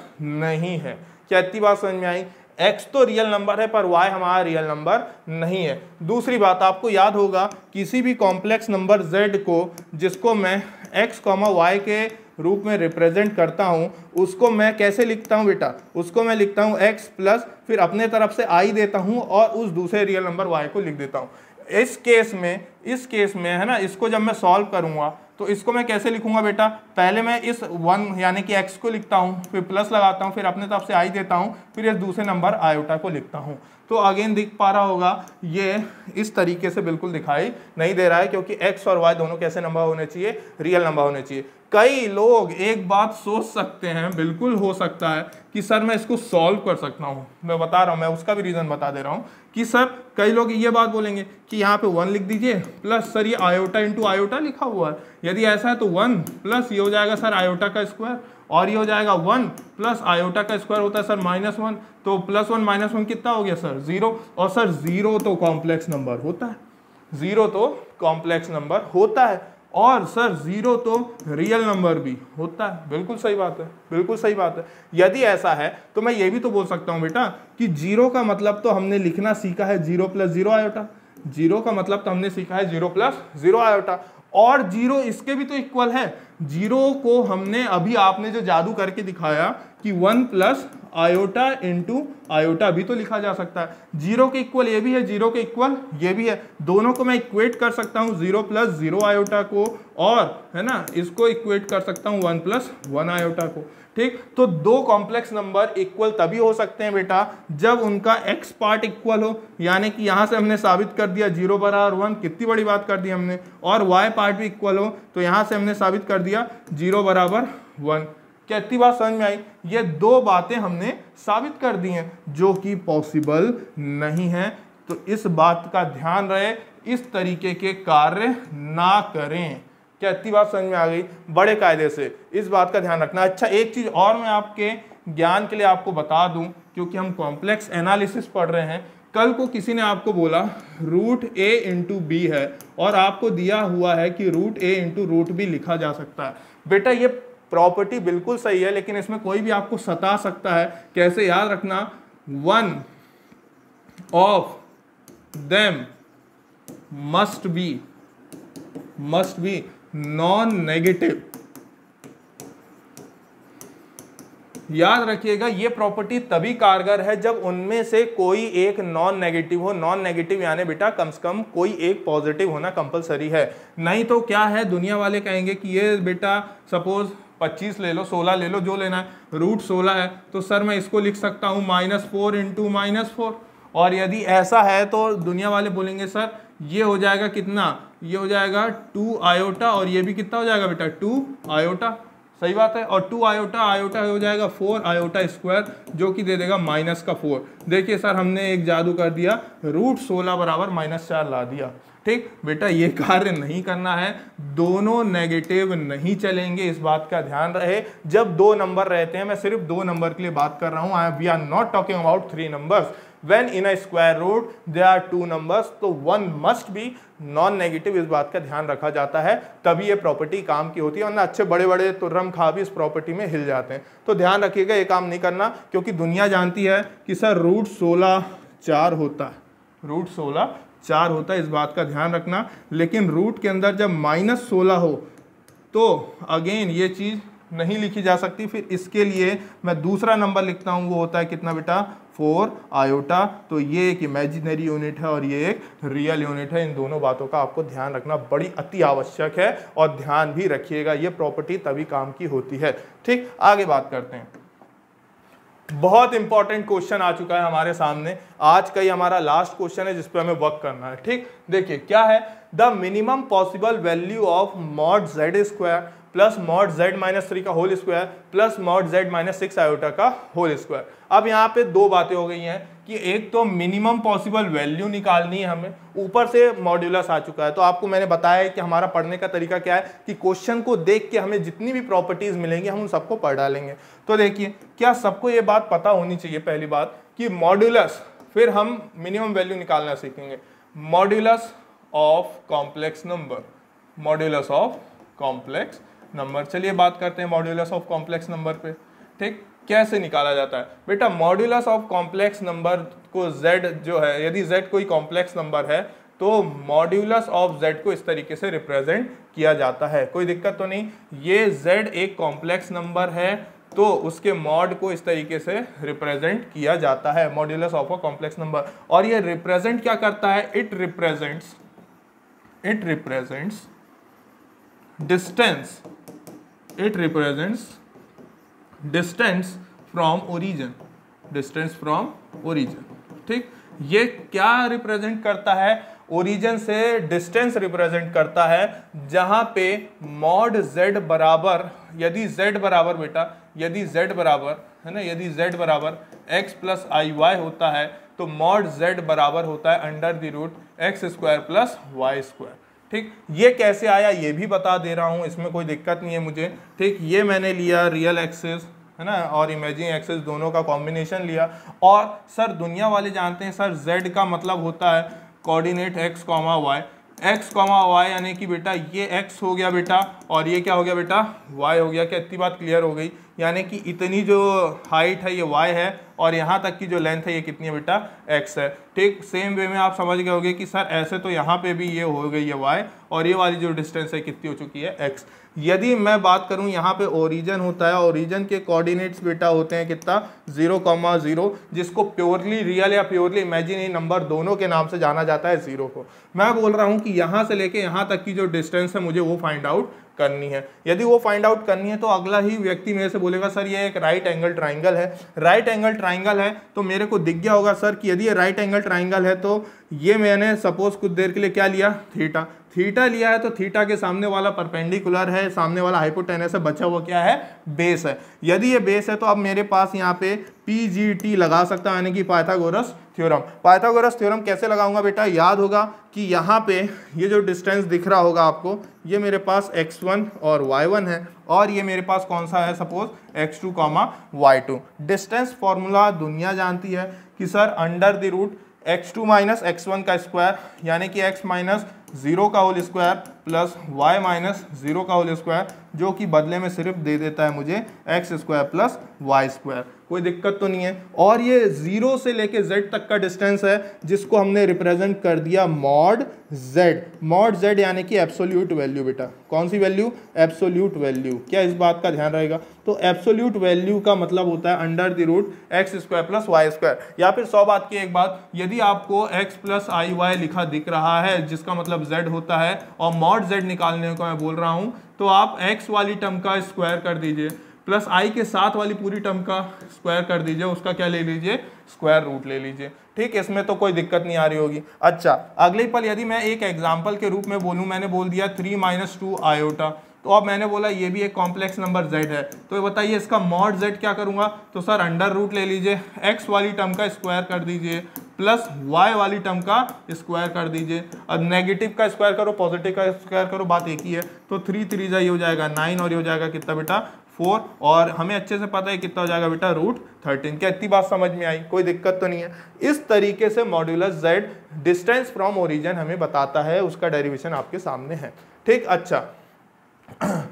नहीं है क्या इतनी बात समझ में आई एक्स तो रियल नंबर है पर वाई हमारा रियल नंबर नहीं है दूसरी बात आपको याद होगा किसी भी कॉम्प्लेक्स नंबर जेड को जिसको मैं एक्स कॉमा वाई के रूप में रिप्रेजेंट करता हूँ उसको मैं कैसे लिखता हूँ बेटा उसको मैं लिखता हूँ एक्स प्लस फिर अपने तरफ से आई देता हूँ और उस दूसरे रियल नंबर वाई को लिख देता हूँ इस केस में इस केस में है ना इसको जब मैं सॉल्व करूँगा तो इसको मैं कैसे लिखूंगा बेटा पहले मैं इस वन यानी कि एक्स को लिखता हूँ फिर प्लस लगाता हूँ फिर अपने तरफ से आई देता हूँ फिर इस दूसरे नंबर आयोटा को लिखता हूँ तो अगेन दिख पा रहा होगा ये इस तरीके से बिल्कुल दिखाई नहीं दे रहा है क्योंकि एक्स और वाई दोनों कैसे नंबर होने चाहिए रियल नंबर होने चाहिए कई लोग एक बात सोच सकते हैं बिल्कुल हो सकता है कि सर मैं इसको सॉल्व कर सकता हूँ मैं बता रहा हूँ मैं उसका भी रीज़न बता दे रहा हूँ कि सर कई लोग ये बात बोलेंगे कि यहाँ पे वन लिख दीजिए प्लस सर ये आयोटा इंटू आयोटा लिखा हुआ है यदि ऐसा है तो वन प्लस ये हो जाएगा सर आयोटा का स्क्वायर और ये हो जाएगा वन प्लस आयोटा का स्क्वायर होता है सर माइनस वन तो प्लस वन माइनस वन कितना हो गया सर जीरो और सर जीरो तो कॉम्प्लेक्स नंबर होता है जीरो तो कॉम्प्लेक्स नंबर होता है और सर जीरो तो रियल नंबर भी होता है बिल्कुल सही बात है बिल्कुल सही बात है यदि ऐसा है तो मैं ये भी तो बोल सकता हूँ बेटा कि जीरो का मतलब तो हमने लिखना सीखा है zero plus zero iota zero का मतलब तो हमने सीखा है जीरो प्लस जीरो आयोटा और जीरो इसके भी तो इक्वल है जीरो को हमने अभी आपने जो जादू करके दिखाया कि one plus iota into iota भी तो लिखा जा सकता है जीरो के इक्वल ये भी है जीरो के इक्वल ये भी है दोनों को मैं इक्वेट कर सकता हूँ जीरो प्लस जीरो आयोटा को और है ना इसको इक्वेट कर सकता हूँ वन प्लस वन आयोटा को ठीक तो दो कॉम्प्लेक्स नंबर इक्वल तभी हो सकते हैं बेटा जब उनका एक्स पार्ट इक्वल हो यानी कि यहाँ से हमने साबित कर दिया जीरो बराबर वन कितनी बड़ी बात कर दी हमने और वाई पार्ट भी इक्वल हो तो यहाँ से हमने साबित कर दिया जीरो बराबर वन क्या इतनी बात समझ में आई ये दो बातें हमने साबित कर दी हैं जो कि पॉसिबल नहीं है तो इस बात का ध्यान रहे इस तरीके के कार्य ना करें क्या इतनी बात समझ में आ गई बड़े कायदे से इस बात का ध्यान रखना अच्छा एक चीज़ और मैं आपके ज्ञान के लिए आपको बता दूं क्योंकि हम कॉम्प्लेक्स एनालिसिस पढ़ रहे हैं कल को किसी ने आपको बोला रूट ए इंटू बी है और आपको दिया हुआ है कि root A into root B लिखा जा सकता है बेटा ये प्रॉपर्टी बिल्कुल सही है लेकिन इसमें कोई भी आपको सता सकता है कैसे याद रखना one of them must be must be non negative याद रखिएगा ये प्रॉपर्टी तभी कारगर है जब उनमें से कोई एक नॉन नेगेटिव हो नॉन नेगेटिव यानी बेटा कम से कम कोई एक पॉजिटिव होना कंपलसरी है नहीं तो क्या है दुनिया वाले कहेंगे कि ये बेटा सपोज 25 ले लो 16 ले लो जो लेना है रूट 16 है तो सर मैं इसको लिख सकता हूँ minus four into minus four और यदि ऐसा है तो दुनिया वाले बोलेंगे सर ये हो जाएगा कितना ये हो जाएगा टू आयोटा और ये भी कितना हो जाएगा बेटा टू आयोटा सही बात है और टू आयोटा आयोटा हो जाएगा फोर आयोटा स्क्वायर जो कि दे देगा माइनस का फोर देखिए सर हमने एक जादू कर दिया रूट सोलह बराबर माइनस चार ला दिया ठीक बेटा ये कार्य नहीं करना है दोनों नेगेटिव नहीं चलेंगे इस बात का ध्यान रहे जब दो नंबर रहते हैं मैं सिर्फ दो नंबर के लिए बात कर रहा हूँ we are not talking about three numbers when in a square root there are two numbers तो one must be non negative इस बात का ध्यान रखा जाता है तभी ये प्रॉपर्टी काम की होती है वरना अच्छे बड़े बड़े तुर्रम तो खा भी इस प्रॉपर्टी में हिल जाते हैं तो ध्यान रखिएगा ये काम नहीं करना क्योंकि दुनिया जानती है कि सर रूट सोलह चार होता है रूट सोलह चार होता है इस बात का ध्यान रखना लेकिन रूट के अंदर जब माइनस सोलह हो तो अगेन ये चीज़ नहीं लिखी जा सकती फिर इसके लिए मैं दूसरा नंबर लिखता हूँ वो होता है कितना बेटा फोर आयोटा तो ये एक इमेजिनरी यूनिट है और ये एक रियल यूनिट है इन दोनों बातों का आपको ध्यान रखना बड़ी अति आवश्यक है और ध्यान भी रखिएगा ये प्रॉपर्टी तभी काम की होती है ठीक आगे बात करते हैं बहुत इंपॉर्टेंट क्वेश्चन आ चुका है हमारे सामने आज का ही हमारा लास्ट क्वेश्चन है जिसपे हमें वर्क करना है ठीक देखिए क्या है the minimum possible value of mod Z square plus mod Z minus three का whole square plus mod Z minus six iota का होल स्क्वायर अब यहाँ पे दो बातें हो गई हैं कि एक तो मिनिमम पॉसिबल वैल्यू निकालनी है हमें ऊपर से मॉड्यूलस आ चुका है तो आपको मैंने बताया है कि हमारा पढ़ने का तरीका क्या है कि क्वेश्चन को देख के हमें जितनी भी प्रॉपर्टीज मिलेंगी हम उन सबको पढ़ डालेंगे तो देखिए क्या सबको ये बात पता होनी चाहिए पहली बात कि मॉड्यूलस फिर हम मिनिमम वैल्यू निकालना सीखेंगे modulus of complex number modulus of complex number चलिए बात करते हैं मॉड्यूलस ऑफ कॉम्प्लेक्स नंबर पे ठीक कैसे निकाला जाता है बेटा मॉड्यूलस ऑफ कॉम्प्लेक्स नंबर को z जो है यदि z कोई कॉम्प्लेक्स नंबर है तो मॉड्यूलस ऑफ z को इस तरीके से रिप्रेजेंट किया जाता है कोई दिक्कत तो नहीं ये z एक कॉम्प्लेक्स नंबर है तो उसके मॉड को इस तरीके से रिप्रेजेंट किया जाता है modulus of a complex number और ये रिप्रेजेंट क्या करता है it represents it represents distance it represents distance from origin distance from origin ठीक ये क्या रिप्रेजेंट करता है ओरिजन से डिस्टेंस रिप्रेजेंट करता है जहां पे मॉड z बराबर यदि z बराबर बेटा यदि z बराबर है ना यदि z बराबर x प्लस आई वाई होता है तो मॉड z बराबर होता है under the root X square plus Y square ठीक ये कैसे आया ये भी बता दे रहा हूँ इसमें कोई दिक्कत नहीं है मुझे ठीक ये मैंने लिया रियल एक्सेस है ना और इमेजिंग एक्सेस दोनों का कॉम्बिनेशन लिया और सर दुनिया वाले जानते हैं सर जेड का मतलब होता है coordinate X comma Y X comma Y यानी कि बेटा ये एक्स हो गया बेटा और ये क्या हो गया बेटा वाई हो गया क्या इतनी बात क्लियर हो गई यानी कि इतनी जो हाइट है ये वाई है और यहाँ तक की जो लेंथ है ये कितनी है बेटा एक्स है ठीक सेम वे में आप समझ गए होगे कि सर ऐसे तो यहाँ पे भी ये हो गई है वाई और ये वाली जो डिस्टेंस है कितनी हो चुकी है एक्स यदि मैं बात करूं यहाँ पे ओरिजन होता है ओरिजन के कोऑर्डिनेट्स बेटा होते हैं कितना जीरो कॉमा जीरो जिसको प्योरली रियल या प्योरली इमेजिनरी नंबर दोनों के नाम से जाना जाता है जीरो को मैं बोल रहा हूँ कि यहाँ से लेके यहाँ तक की जो डिस्टेंस है मुझे वो फाइंड आउट करनी है यदि वो फाइंड आउट करनी है तो अगला ही व्यक्ति मेरे से बोलेगा सर ये एक राइट एंगल ट्राइंगल है राइट एंगल ट्राइंगल है तो मेरे को दिख गया होगा सर कि यदि ये राइट एंगल ट्राइंगल है तो ये मैंने सपोज कुछ देर के लिए क्या लिया थीटा थीटा लिया है तो थीटा के सामने वाला परपेंडिकुलर है सामने वाला हाइपोटेनस है बचा हुआ क्या है बेस है यदि ये बेस है तो अब मेरे पास यहाँ पे पी जी टी लगा सकता है यानी कि पाइथागोरस थ्योरम पाइथागोरस थ्योरम कैसे लगाऊंगा बेटा याद होगा कि यहाँ पे ये जो डिस्टेंस दिख रहा होगा आपको ये मेरे पास x1 और y1 है और ये मेरे पास कौन सा है suppose x2 two comma Y distance formula दुनिया जानती है कि sir under the root x2 two minus X का स्क्वायर यानी कि x माइनस जीरो का whole square plus Y minus zero का होल स्क्वायर जो कि बदले में सिर्फ दे देता है मुझे X square plus Y square कोई दिक्कत तो नहीं है और ये ज़ीरो से लेके जेड तक का डिस्टेंस है जिसको हमने रिप्रेजेंट कर दिया मॉड जेड मॉड जेड यानी कि एब्सोल्यूट वैल्यू बेटा कौन सी वैल्यू एब्सोल्यूट वैल्यू क्या इस बात का ध्यान रहेगा तो एब्सोल्यूट वैल्यू का मतलब होता है under the root X square plus Y square या फिर सौ बात की एक बात यदि आपको एक्स प्लस आई वाई लिखा दिख रहा है जिसका मतलब जेड होता है और मॉड जेड निकालने को मैं बोल रहा हूँ तो आप एक्स वाली टर्म का स्क्वायर कर दीजिए प्लस आई के साथ वाली पूरी टर्म का स्क्वायर कर दीजिए उसका क्या ले लीजिए स्क्वायर रूट ले लीजिए ठीक है इसमें तो कोई दिक्कत नहीं आ रही होगी अच्छा अगले पल यदि मैं एक एग्जाम्पल के रूप में बोलूँ मैंने बोल दिया थ्री माइनस टू आयोटा तो अब मैंने बोला ये भी एक कॉम्प्लेक्स नंबर z है तो बताइए इसका मॉड z क्या करूँगा तो सर अंडर रूट ले लीजिए x वाली टर्म का स्क्वायर कर दीजिए प्लस y वाली टर्म का स्क्वायर कर दीजिए अब नेगेटिव का स्क्वायर करो पॉजिटिव का स्क्वायर करो बात एक ही है तो थ्री थ्री जा ये हो जाएगा नाइन और ये हो जाएगा कितना बेटा फोर और हमें अच्छे से पता है कितना हो जाएगा बेटा रूट थर्टीन क्या इतनी बात समझ में आई कोई दिक्कत तो नहीं है इस तरीके से modulus Z distance from origin हमें बताता है उसका डेरिवेशन आपके सामने है ठीक अच्छा (clears throat)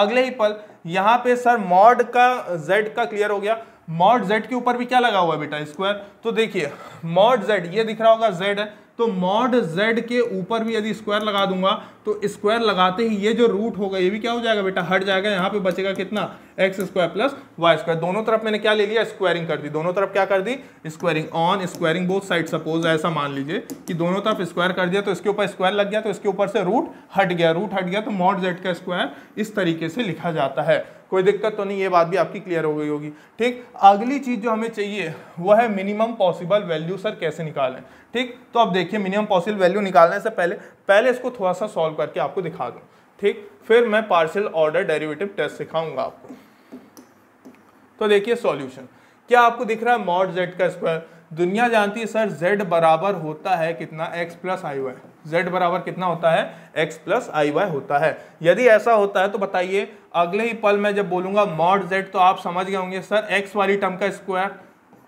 अगले ही पल यहां पे सर मॉड का जेड का क्लियर हो गया मॉड जेड के ऊपर भी क्या लगा हुआ है बेटा स्क्वायर तो देखिए मॉड जेड ये दिख रहा होगा जेड है तो मॉड z के ऊपर भी यदि स्क्वायर लगा दूंगा तो स्क्वायर लगाते ही ये जो रूट होगा ये भी क्या हो जाएगा बेटा हट जाएगा यहाँ पे बचेगा कितना X square plus Y square दोनों तरफ मैंने क्या ले लिया स्क्वायरिंग कर दी दोनों तरफ क्या कर दी squaring on squaring both side suppose ऐसा मान लीजिए कि दोनों तरफ स्क्वायर कर दिया तो इसके ऊपर स्क्वायर लग गया तो इसके ऊपर से रूट हट गया रूट हट गया तो मॉड जेड का स्क्वायर इस तरीके से लिखा जाता है कोई दिक्कत तो नहीं ये बात भी आपकी क्लियर हो गई होगी ठीक अगली चीज जो हमें चाहिए वह है मिनिमम पॉसिबल वैल्यू सर कैसे निकालें ठीक तो अब देखिए मिनिमम पॉसिबल वैल्यू निकालने से पहले पहले इसको थोड़ा सा सॉल्व करके आपको दिखा दूँ ठीक फिर मैं पार्सल ऑर्डर डेरिवेटिव टेस्ट सिखाऊंगा आपको तो देखिए सॉल्यूशन क्या आपको दिख रहा है मॉड जेड का स्क्वायर दुनिया जानती है सर जेड बराबर होता है कितना एक्स प्लस आई वाई जेड बराबर कितना होता है एक्स प्लस आई वाई होता है यदि ऐसा होता है तो बताइए अगले ही पल मैं जब बोलूंगा मॉड जेड तो आप समझ गए होंगे सर एक्स वाली टर्म का स्क्वायर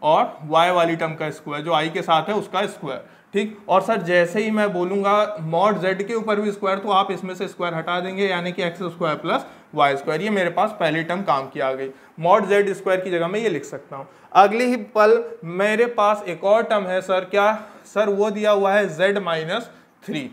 और y वाली टर्म का स्क्वायर जो i के साथ है उसका स्क्वायर ठीक और सर जैसे ही मैं बोलूंगा मॉड z के ऊपर भी स्क्वायर तो आप इसमें से स्क्वायर हटा देंगे यानी कि x square plus Y square ये मेरे पास पहली टर्म काम की आ गई मॉड जेड स्क्वायर की जगह मैं ये लिख सकता हूँ अगली ही पल मेरे पास एक और टर्म है सर क्या सर वो दिया हुआ है जेड माइनस थ्री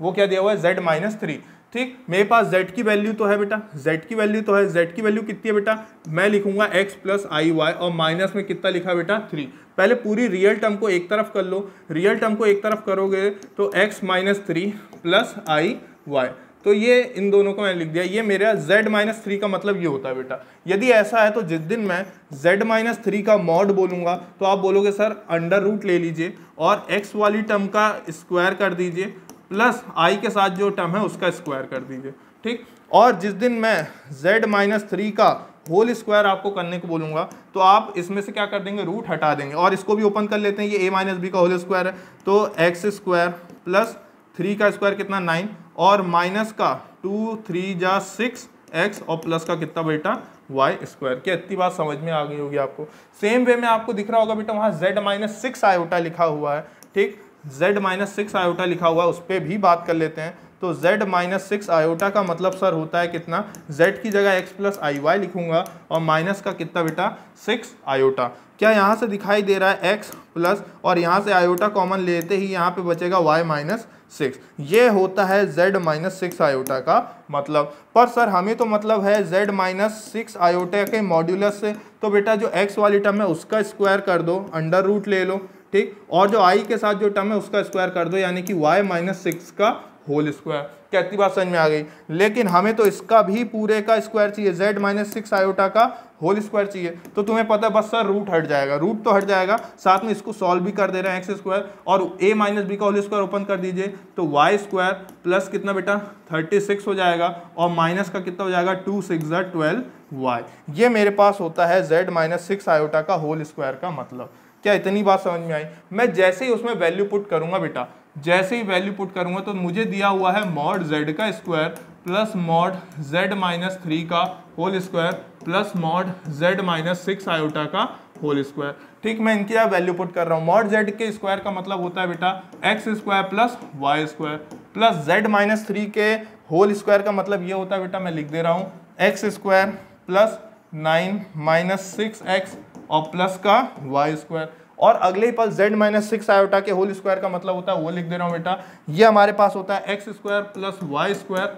वो क्या दिया हुआ है जेड माइनस थ्री ठीक मेरे पास z की वैल्यू तो है बेटा z की वैल्यू तो है z की वैल्यू कितनी है बेटा मैं लिखूंगा x प्लस आई वाई और माइनस में कितना लिखा बेटा थ्री पहले पूरी रियल टर्म को एक तरफ कर लो रियल टर्म को एक तरफ करोगे तो x माइनस थ्री प्लस आई वाई तो ये इन दोनों को मैंने लिख दिया ये मेरा z माइनस थ्री का मतलब ये होता है बेटा यदि ऐसा है तो जिस दिन मैं z माइनस थ्री का मॉड बोलूँगा तो आप बोलोगे सर अंडर रूट ले लीजिए और x वाली टर्म का स्क्वायर कर दीजिए प्लस आई के साथ जो टर्म है उसका स्क्वायर कर दीजिए ठीक और जिस दिन मैं जेड माइनस थ्री का होल स्क्वायर आपको करने को बोलूंगा तो आप इसमें से क्या कर देंगे रूट हटा देंगे और इसको भी ओपन कर लेते हैं ये ए माइनस बी का होल स्क्वायर है तो एक्स स्क्वायर प्लस थ्री का स्क्वायर कितना नाइन और माइनस का टू थ्री जा सिक्स एक्स और प्लस का कितना बेटा वाई स्क्वायर क्या इतनी बात समझ में आ गई होगी आपको सेम वे में आपको दिख रहा होगा बेटा वहाँ जेड माइनस सिक्स आयोटा लिखा हुआ है ठीक z माइनस सिक्स आयोटा लिखा हुआ है उस पर भी बात कर लेते हैं तो z माइनस सिक्स आयोटा का मतलब सर होता है कितना z की जगह x प्लस आई वाई लिखूंगा और माइनस का कितना बेटा सिक्स आयोटा क्या यहाँ से दिखाई दे रहा है x प्लस और यहाँ से आयोटा कॉमन लेते ही यहाँ पे बचेगा y माइनस सिक्स ये होता है z माइनस सिक्स आयोटा का मतलब पर सर हमें तो मतलब है z माइनस सिक्स आयोटा के मॉड्यूलस से तो बेटा जो x वाली टर्म है उसका स्क्वायर कर दो अंडर रूट ले लो ठीक और जो आई के साथ जो टर्म है उसका स्क्वायर कर दो यानी कि वाई माइनस सिक्स का होल स्क्वायर कहती बात समझ में आ गई लेकिन हमें तो इसका भी पूरे का स्क्वायर चाहिए जेड माइनस सिक्स आयोटा का होल स्क्वायर चाहिए तो तुम्हें पता बस सर रूट हट जाएगा रूट तो हट जाएगा साथ में इसको सॉल्व भी कर दे रहे हैं एक्स स्क्वायर और ए माइनस बी का होल स्क्वायर ओपन कर दीजिए तो वाई स्क्वायर प्लस कितना बेटा थर्टी सिक्स हो जाएगा और माइनस का कितना हो जाएगा टू सिक्स ट्वेल्व वाई ये मेरे पास होता है जेड माइनस सिक्स आयोटा का होल स्क्वायर का मतलब क्या इतनी बात समझ में आई मैं जैसे ही उसमें वैल्यू पुट करूंगा बेटा जैसे ही वैल्यू पुट करूंगा तो मुझे दिया हुआ है मॉड जेड का square plus mod Z minus three का whole square plus mod Z minus six iota का होल स्क्वायर ठीक मैं इनकी यहाँ वैल्यू पुट कर रहा हूँ मॉड जेड के स्क्वायर का मतलब होता है बेटा x square plus Y square plus z minus three के होल स्क्वायर का मतलब ये होता है बेटा मैं लिख दे रहा हूँ x square plus nine minus six x और प्लस का वाई स्क्वायर और अगले ही पल जेड माइनस सिक्स आयोटा के होल स्क्वायर का मतलब होता है वो लिख दे रहा हूँ बेटा ये हमारे पास होता है x square plus Y square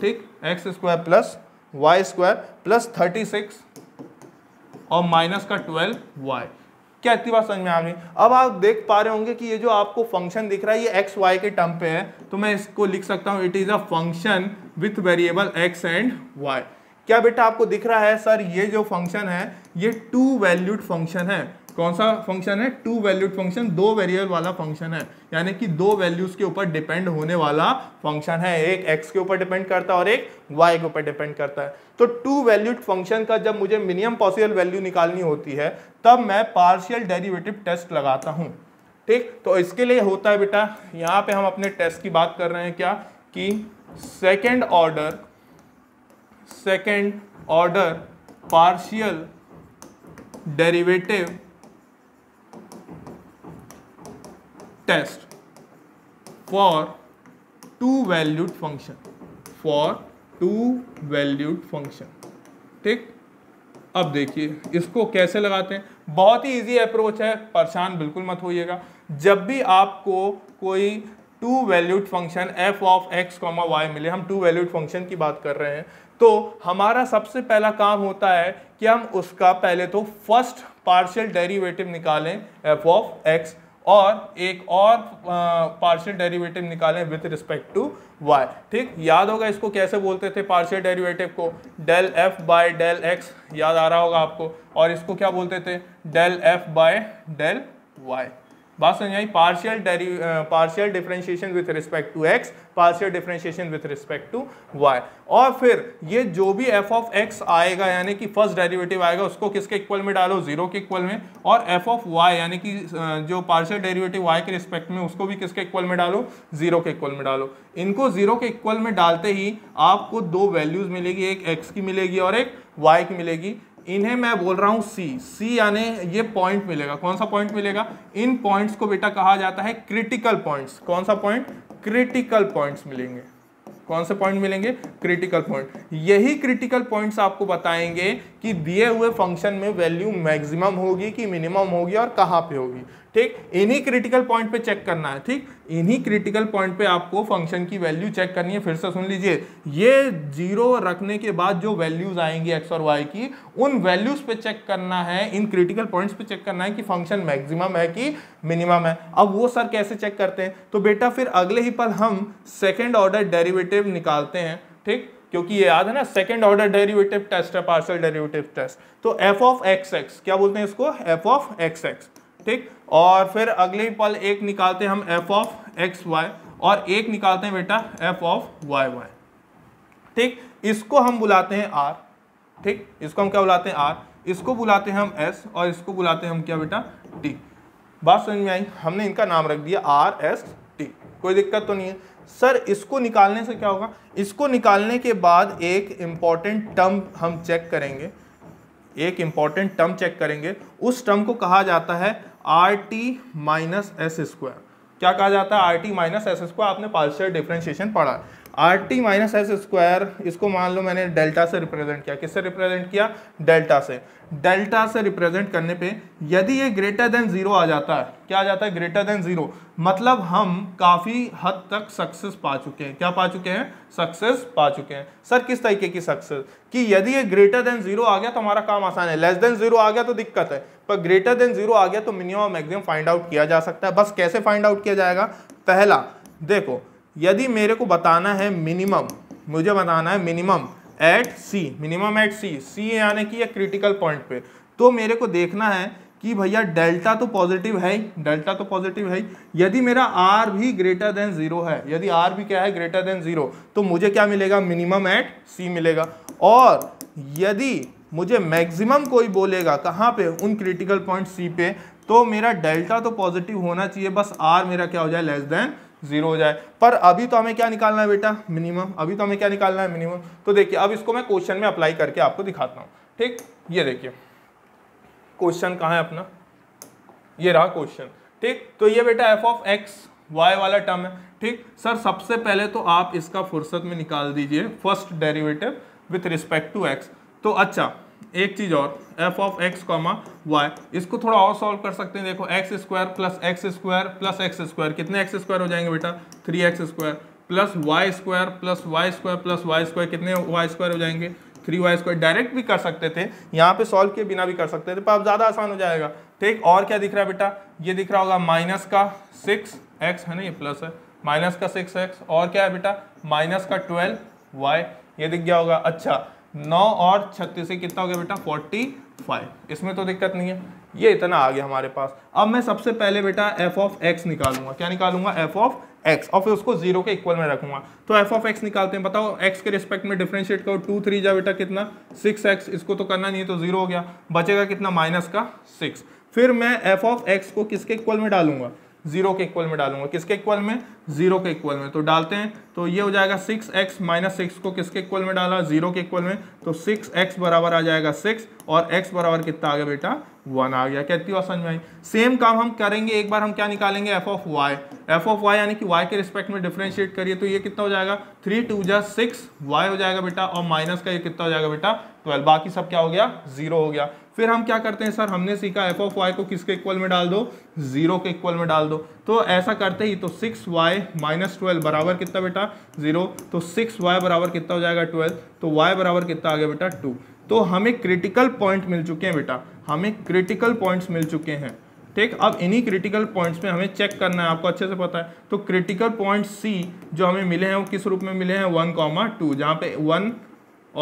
ठीक x square plus Y square plus thirty six और माइनस का ट्वेल्व वाई क्या इतनी बात समझ में आ गई अब आप देख पा रहे होंगे कि ये जो आपको फंक्शन दिख रहा है ये एक्स वाई के टर्म पे है तो मैं इसको लिख सकता हूँ it is a function with variable x and y क्या बेटा आपको दिख रहा है सर ये जो फंक्शन है ये टू वैल्यूड फंक्शन है कौन सा फंक्शन है टू वैल्यूड फंक्शन दो वेरिएबल वाला फंक्शन है यानी कि दो वैल्यूज के ऊपर डिपेंड होने वाला फंक्शन है एक एक्स के ऊपर डिपेंड करता है और एक वाई के ऊपर डिपेंड करता है तो टू वैल्यूड फंक्शन का जब मुझे मिनिमम पॉसिबल वैल्यू निकालनी होती है तब मैं पार्शियल डेरिवेटिव टेस्ट लगाता हूँ ठीक तो इसके लिए होता है बेटा यहाँ पे हम अपने टेस्ट की बात कर रहे हैं क्या कि second order second order partial derivative test for two valued function for two valued function ठीक अब देखिए इसको कैसे लगाते हैं बहुत ही इजी अप्रोच है परेशान बिल्कुल मत होइएगा जब भी आपको कोई two valued function f of x comma y मिले हम टू वैल्यूड फंक्शन की बात कर रहे हैं तो हमारा सबसे पहला काम होता है कि हम उसका पहले तो फर्स्ट पार्शियल डेरिवेटिव निकालें एफ ऑफ एक्स और एक और पार्शियल डेरिवेटिव निकालें विथ रिस्पेक्ट टू वाई ठीक याद होगा इसको कैसे बोलते थे पार्शियल डेरिवेटिव को del f by del x याद आ रहा होगा आपको और इसको क्या बोलते थे del f by del y बात समझ आई partial partial differentiation with respect to x partial differentiation with respect to y और फिर ये जो भी एफ ऑफ एक्स आएगा यानी कि फर्स्ट डेरिवेटिव आएगा उसको किसके इक्वल में डालो जीरो के इक्वल में और एफ ऑफ वाई यानी कि जो पार्शियल डेरिवेटिव वाई के रिस्पेक्ट में उसको भी किसके इक्वल में डालो जीरो के इक्वल में डालो इनको जीरो के इक्वल में डालते ही आपको दो वैल्यूज मिलेगी एक एक्स की मिलेगी और एक वाई की मिलेगी इन्हें मैं बोल रहा हूं सी सी यानी ये पॉइंट मिलेगा कौन सा पॉइंट मिलेगा इन पॉइंट्स को बेटा कहा जाता है क्रिटिकल पॉइंट्स कौन सा पॉइंट क्रिटिकल पॉइंट्स मिलेंगे कौन से पॉइंट मिलेंगे क्रिटिकल पॉइंट यही क्रिटिकल पॉइंट्स आपको बताएंगे कि दिए हुए फंक्शन में वैल्यू मैक्सिमम होगी कि मिनिमम होगी और कहां पे होगी ठीक इन्हीं क्रिटिकल पॉइंट पे चेक करना है ठीक इन्हीं क्रिटिकल पॉइंट पे आपको फंक्शन की वैल्यू चेक करनी है फिर से सुन लीजिए ये जीरो रखने के बाद जो वैल्यूज आएंगी एक्स और वाई की उन वैल्यूज पे चेक करना है इन क्रिटिकल पॉइंट्स पे चेक करना है कि फंक्शन मैक्सिमम है कि मिनिमम है अब वो सर कैसे चेक करते हैं तो बेटा फिर अगले ही पल हम सेकेंड ऑर्डर डेरीवेटिव निकालते हैं ठीक क्योंकि ये याद है ना सेकेंड ऑर्डर डेरीवेटिव टेस्ट है पार्सल डेरीवेटिव टेस्ट तो एफ ऑफ एक्स एक्स क्या बोलते हैं इसको एफ ऑफ एक्स एक्स ठीक और फिर अगले पल एक निकालते हैं हम एफ ऑफ एक्स वाई और एक निकालते हैं बेटा एफ ऑफ वाई वाई ठीक इसको हम बुलाते हैं आर ठीक इसको हम क्या बुलाते हैं आर इसको बुलाते हैं हम एस और इसको बुलाते हैं हम क्या बेटा टी बात समझ में आई हमने इनका नाम रख दिया आर एस टी कोई दिक्कत तो नहीं है सर इसको निकालने से क्या होगा इसको निकालने के बाद एक इम्पॉर्टेंट टर्म हम चेक करेंगे एक इंपॉर्टेंट टर्म चेक करेंगे उस टर्म को कहा जाता है r t minus s square क्या कहा जाता है r t minus s square आपने पार्शियल डिफ्रेंशिएशन पढ़ा r t minus s square इसको मान लो मैंने डेल्टा से रिप्रेजेंट किया किससे रिप्रेजेंट किया डेल्टा से डेल्टा से रिप्रेजेंट करने पे यदि ये ग्रेटर देन ज़ीरो आ जाता है क्या आ जाता है ग्रेटर देन ज़ीरो मतलब हम काफ़ी हद तक सक्सेस पा चुके हैं क्या पा चुके हैं सक्सेस पा चुके हैं सर किस तरीके की सक्सेस कि यदि ये ग्रेटर देन ज़ीरो आ गया तो हमारा काम आसान है लेस देन ज़ीरो आ गया तो दिक्कत है पर ग्रेटर देन ज़ीरो आ गया तो मिनिमम मैक्सिमम फाइंड आउट किया जा सकता है बस कैसे फाइंड आउट किया जाएगा पहला देखो यदि मेरे को बताना है मिनिमम मुझे बताना है minimum at c minimum at c c यानी कि यह क्रिटिकल पॉइंट पे तो मेरे को देखना है कि भैया डेल्टा तो पॉजिटिव है ही डेल्टा तो पॉजिटिव है ही यदि मेरा आर भी ग्रेटर देन जीरो है यदि आर भी क्या है ग्रेटर देन जीरो तो मुझे क्या मिलेगा मिनिमम एट सी मिलेगा और यदि मुझे मैक्सिमम कोई बोलेगा कहाँ पे उन क्रिटिकल पॉइंट सी पे तो मेरा डेल्टा तो पॉजिटिव होना चाहिए बस आर मेरा क्या हो जाए लेस देन जीरो हो जाए पर अभी तो हमें क्या निकालना है बेटा मिनिमम अभी तो हमें क्या निकालना है मिनिमम तो देखिए अब इसको मैं क्वेश्चन में अप्लाई करके आपको दिखाता हूँ ठीक ये देखिए क्वेश्चन कहाँ है अपना ये रहा क्वेश्चन ठीक तो ये बेटा एफ ऑफ एक्स वाई वाला टर्म है ठीक सर सबसे पहले तो आप इसका फुर्सत में निकाल दीजिए first derivative with respect to x तो अच्छा एक चीज़ और f of x comma y इसको थोड़ा और सॉल्व कर सकते हैं देखो x square plus x square plus x square कितने एक्स स्क्वायर हो जाएंगे बेटा three x square plus Y square plus Y square plus Y square कितने वाई स्क्वायर हो जाएंगे थ्री वाई स्क्वायर डायरेक्ट भी कर सकते थे यहाँ पे सॉल्व किए बिना भी कर सकते थे पर अब ज़्यादा आसान हो जाएगा ठीक और क्या दिख रहा है बेटा ये दिख रहा होगा माइनस का सिक्स एक्स है ना ये प्लस है माइनस का सिक्स एक्स और क्या है बेटा माइनस का ट्वेल्व वाई ये दिख गया होगा अच्छा नौ और छत्तीस से कितना हो गया बेटा फोर्टी फाइव इसमें तो दिक्कत नहीं है ये इतना आ गया हमारे पास अब मैं सबसे पहले बेटा एफ ऑफ एक्स निकालूंगा क्या निकालूंगा एफ ऑफ एक्स और फिर उसको जीरो के इक्वल में रखूंगा तो एफ ऑफ एक्स निकालते हैं बताओ एक्स के रिस्पेक्ट में डिफ्रेंशिएट करो टू थ्री जा बेटा कितना सिक्स एक्स इसको तो करना नहीं है तो जीरो हो गया बचेगा कितना माइनस का सिक्स फिर मैं एफ ऑफ एक्स को किसके इक्वल में डालूंगा जीरो के इक्वल में डालूंगा किसके इक्वल में जीरो के इक्वल में तो डालते हैं तो ये हो जाएगा सिक्स एक्स माइनस सिक्स को किसके इक्वल में डाला जीरो के इक्वल में तो सिक्स एक्स बराबर आ जाएगा सिक्स और एक्स बराबर कितना आ गया बेटा वन आ गया कहती हो समझ में आई सेम काम हम करेंगे एक बार हम क्या निकालेंगे f of y f of y यानी कि वाई के रिस्पेक्ट में डिफ्रेंशिएट करिए तो ये कितना हो जाएगा थ्री टू जा सिक्स वाई हो जाएगा बेटा और माइनस का ये कितना हो जाएगा बेटा ट्वेल्व बाकी सब क्या हो गया जीरो हो गया फिर हम क्या करते हैं सर हमने सीखा एफ ऑफ वाई को किसके इक्वल में डाल दो जीरो के इक्वल में डाल दो तो ऐसा करते ही तो सिक्स वाई माइनस ट्वेल्व बराबर कितना बेटा जीरो तो सिक्स वाई बराबर कितना हो जाएगा ट्वेल्व तो वाई बराबर कितना आ गया बेटा टू तो हमें क्रिटिकल पॉइंट मिल चुके हैं बेटा हमें क्रिटिकल पॉइंट्स मिल चुके हैं ठीक अब इन्हीं क्रिटिकल पॉइंट्स में हमें चेक करना है आपको अच्छे से पता है तो क्रिटिकल पॉइंट सी जो हमें मिले हैं वो किस रूप में मिले हैं वन कॉमा टू जहाँ पे वन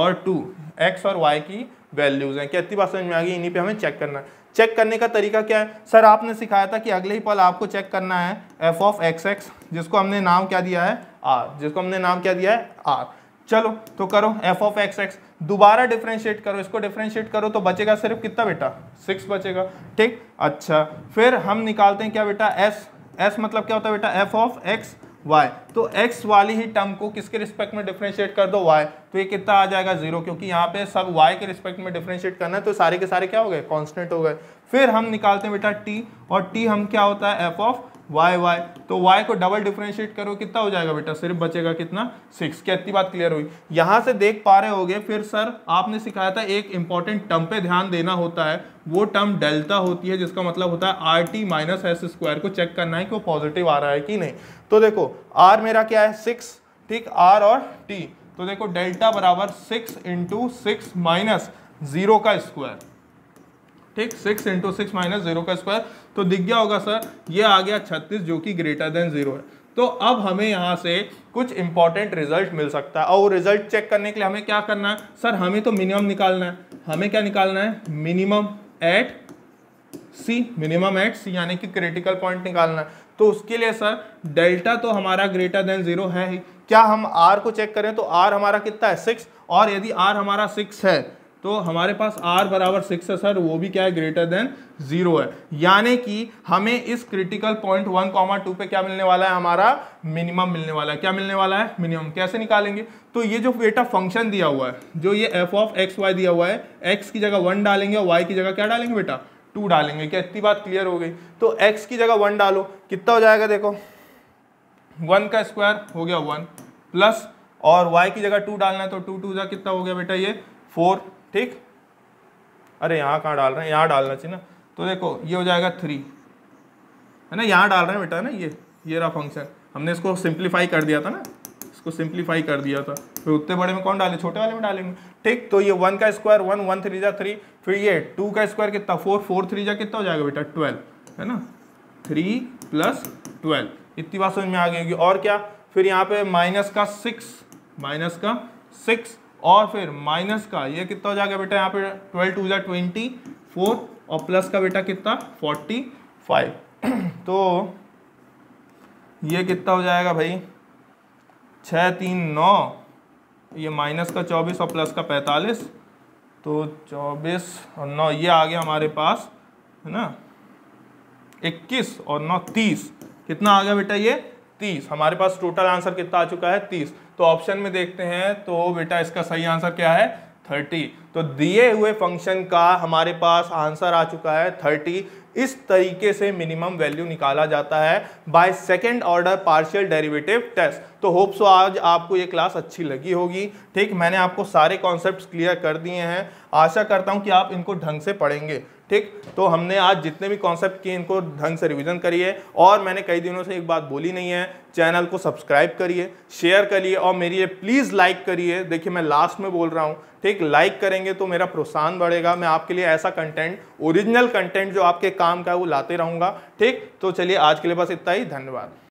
और टू एक्स और वाई की वैल्यूज़ हैं क्या इतनी बात समझ में आ गई इन्हीं पे हमें चेक करना है चेक करने का तरीका क्या है सर आपने सिखाया था कि अगले ही पल आपको चेक करना है एफ ऑफ एक्स एक्स जिसको हमने नाम क्या दिया है आर जिसको हमने नाम क्या दिया है आर चलो तो करो एफ ऑफ एक्स एक्स दोबारा डिफ्रेंशिएट करो इसको डिफ्रेंशिएट करो तो बचेगा सिर्फ कितना बेटा सिक्स बचेगा ठीक अच्छा फिर हम निकालते हैं क्या बेटा एस एस मतलब क्या होता है बेटा एफ ऑफ एक्स वाई तो एक्स वाली ही टर्म को किसके रिस्पेक्ट में डिफ्रेंशिएट कर दो वाई तो ये कितना आ जाएगा जीरो क्योंकि यहाँ पे सब वाई के रिस्पेक्ट में डिफ्रेंशिएट करना है तो सारे के सारे क्या हो गए कॉन्स्टेंट हो गए फिर हम निकालते हैं बेटा टी और टी हम क्या होता है एफ ऑफ वाई वाई तो वाई को डबल डिफ्रेंशिएट करो कितना हो जाएगा बेटा सिर्फ बचेगा कितना सिक्स क्या इतनी बात क्लियर हुई यहाँ से देख पा रहे होगे फिर सर आपने सिखाया था एक इंपॉर्टेंट टर्म पे ध्यान देना होता है वो टर्म डेल्टा होती है जिसका मतलब होता है r t minus s square को चेक करना है कि वो पॉजिटिव आ रहा है कि नहीं तो देखो आर मेरा क्या है सिक्स ठीक आर और टी तो देखो डेल्टा बराबर six into six minus zero का स्क्वायर ठीक six into six minus zero का स्क्वायर तो दिख गया होगा सर ये आ गया छत्तीस जो कि ग्रेटर देन जीरो है तो अब हमें यहाँ से कुछ इंपॉर्टेंट रिजल्ट मिल सकता है और रिजल्ट चेक करने के लिए हमें क्या करना है सर हमें तो मिनिमम निकालना है हमें क्या निकालना है minimum at c minimum at c यानी कि क्रिटिकल पॉइंट निकालना है तो उसके लिए सर डेल्टा तो हमारा ग्रेटर देन जीरो है ही क्या हम आर को चेक करें तो आर हमारा कितना है सिक्स और यदि आर हमारा सिक्स है तो हमारे पास आर बराबर सिक्स है सर वो भी क्या है ग्रेटर देन जीरो है यानी कि हमें इस critical point one comma two पे क्या मिलने वाला है हमारा मिनिमम मिलने वाला है क्या मिलने वाला है मिनिमम कैसे निकालेंगे तो ये जो बेटा फंक्शन दिया हुआ है जो ये एफ ऑफ एक्स वाई दिया हुआ है एक्स की जगह वन डालेंगे और वाई की जगह क्या डालेंगे बेटा टू डालेंगे क्या इतनी बात क्लियर हो गई तो एक्स की जगह वन डालो कितना हो जाएगा देखो वन का स्क्वायर हो गया वन प्लस और वाई की जगह टू डालना है तो टू टू जा कितना हो गया बेटा ये फोर ठीक अरे यहाँ कहाँ डाल रहे हैं यहाँ डालना चाहिए ना तो देखो ये हो जाएगा थ्री है ना यहाँ डाल रहे हैं बेटा ना ये ये रहा फंक्शन हमने इसको सिंप्लीफाई कर दिया था ना इसको सिंप्लीफाई कर दिया था फिर उतने बड़े में कौन डाले छोटे वाले में डालेंगे ठीक तो ये वन का स्क्वायर वन वन थ्री जा थ्री फिर ये टू का स्क्वायर कितना फोर फोर थ्री जा कितना हो जाएगा बेटा ट्वेल्व है ना थ्री प्लस ट्वेल्व इतनी बात समझ में आ गई होगी और क्या फिर यहाँ पे माइनस का सिक्स माइनस का सिक्स और फिर माइनस का ये कितना हो जाएगा बेटा यहाँ पे ट्वेल्व टू जै ट्वेंटी फोर और प्लस का बेटा कितना फोर्टी फाइव (clears throat) तो ये कितना हो जाएगा भाई छ तीन नौ ये माइनस का चौबीस और प्लस का पैंतालीस तो चौबीस और नौ ये आ गया हमारे पास है ना इक्कीस और नौ तीस कितना आ गया बेटा ये तीस हमारे पास टोटल आंसर कितना आ चुका है तीस तो ऑप्शन में देखते हैं तो बेटा इसका सही आंसर क्या है थर्टी तो दिए हुए फंक्शन का हमारे पास आंसर आ चुका है थर्टी इस तरीके से मिनिमम वैल्यू निकाला जाता है by second order partial derivative test तो होप सो आज आपको ये क्लास अच्छी लगी होगी ठीक मैंने आपको सारे कॉन्सेप्ट क्लियर कर दिए हैं आशा करता हूँ कि आप इनको ढंग से पढ़ेंगे ठीक तो हमने आज जितने भी कॉन्सेप्ट किए इनको ढंग से रिवीजन करिए और मैंने कई दिनों से एक बात बोली नहीं है चैनल को सब्सक्राइब करिए शेयर करिए और मेरी ये प्लीज़ लाइक करिए देखिए मैं लास्ट में बोल रहा हूँ ठीक लाइक करेंगे तो मेरा प्रोत्साहन बढ़ेगा मैं आपके लिए ऐसा कंटेंट ओरिजिनल कंटेंट जो आपके काम का है वो लाते रहूँगा ठीक तो चलिए आज के लिए बस इतना ही धन्यवाद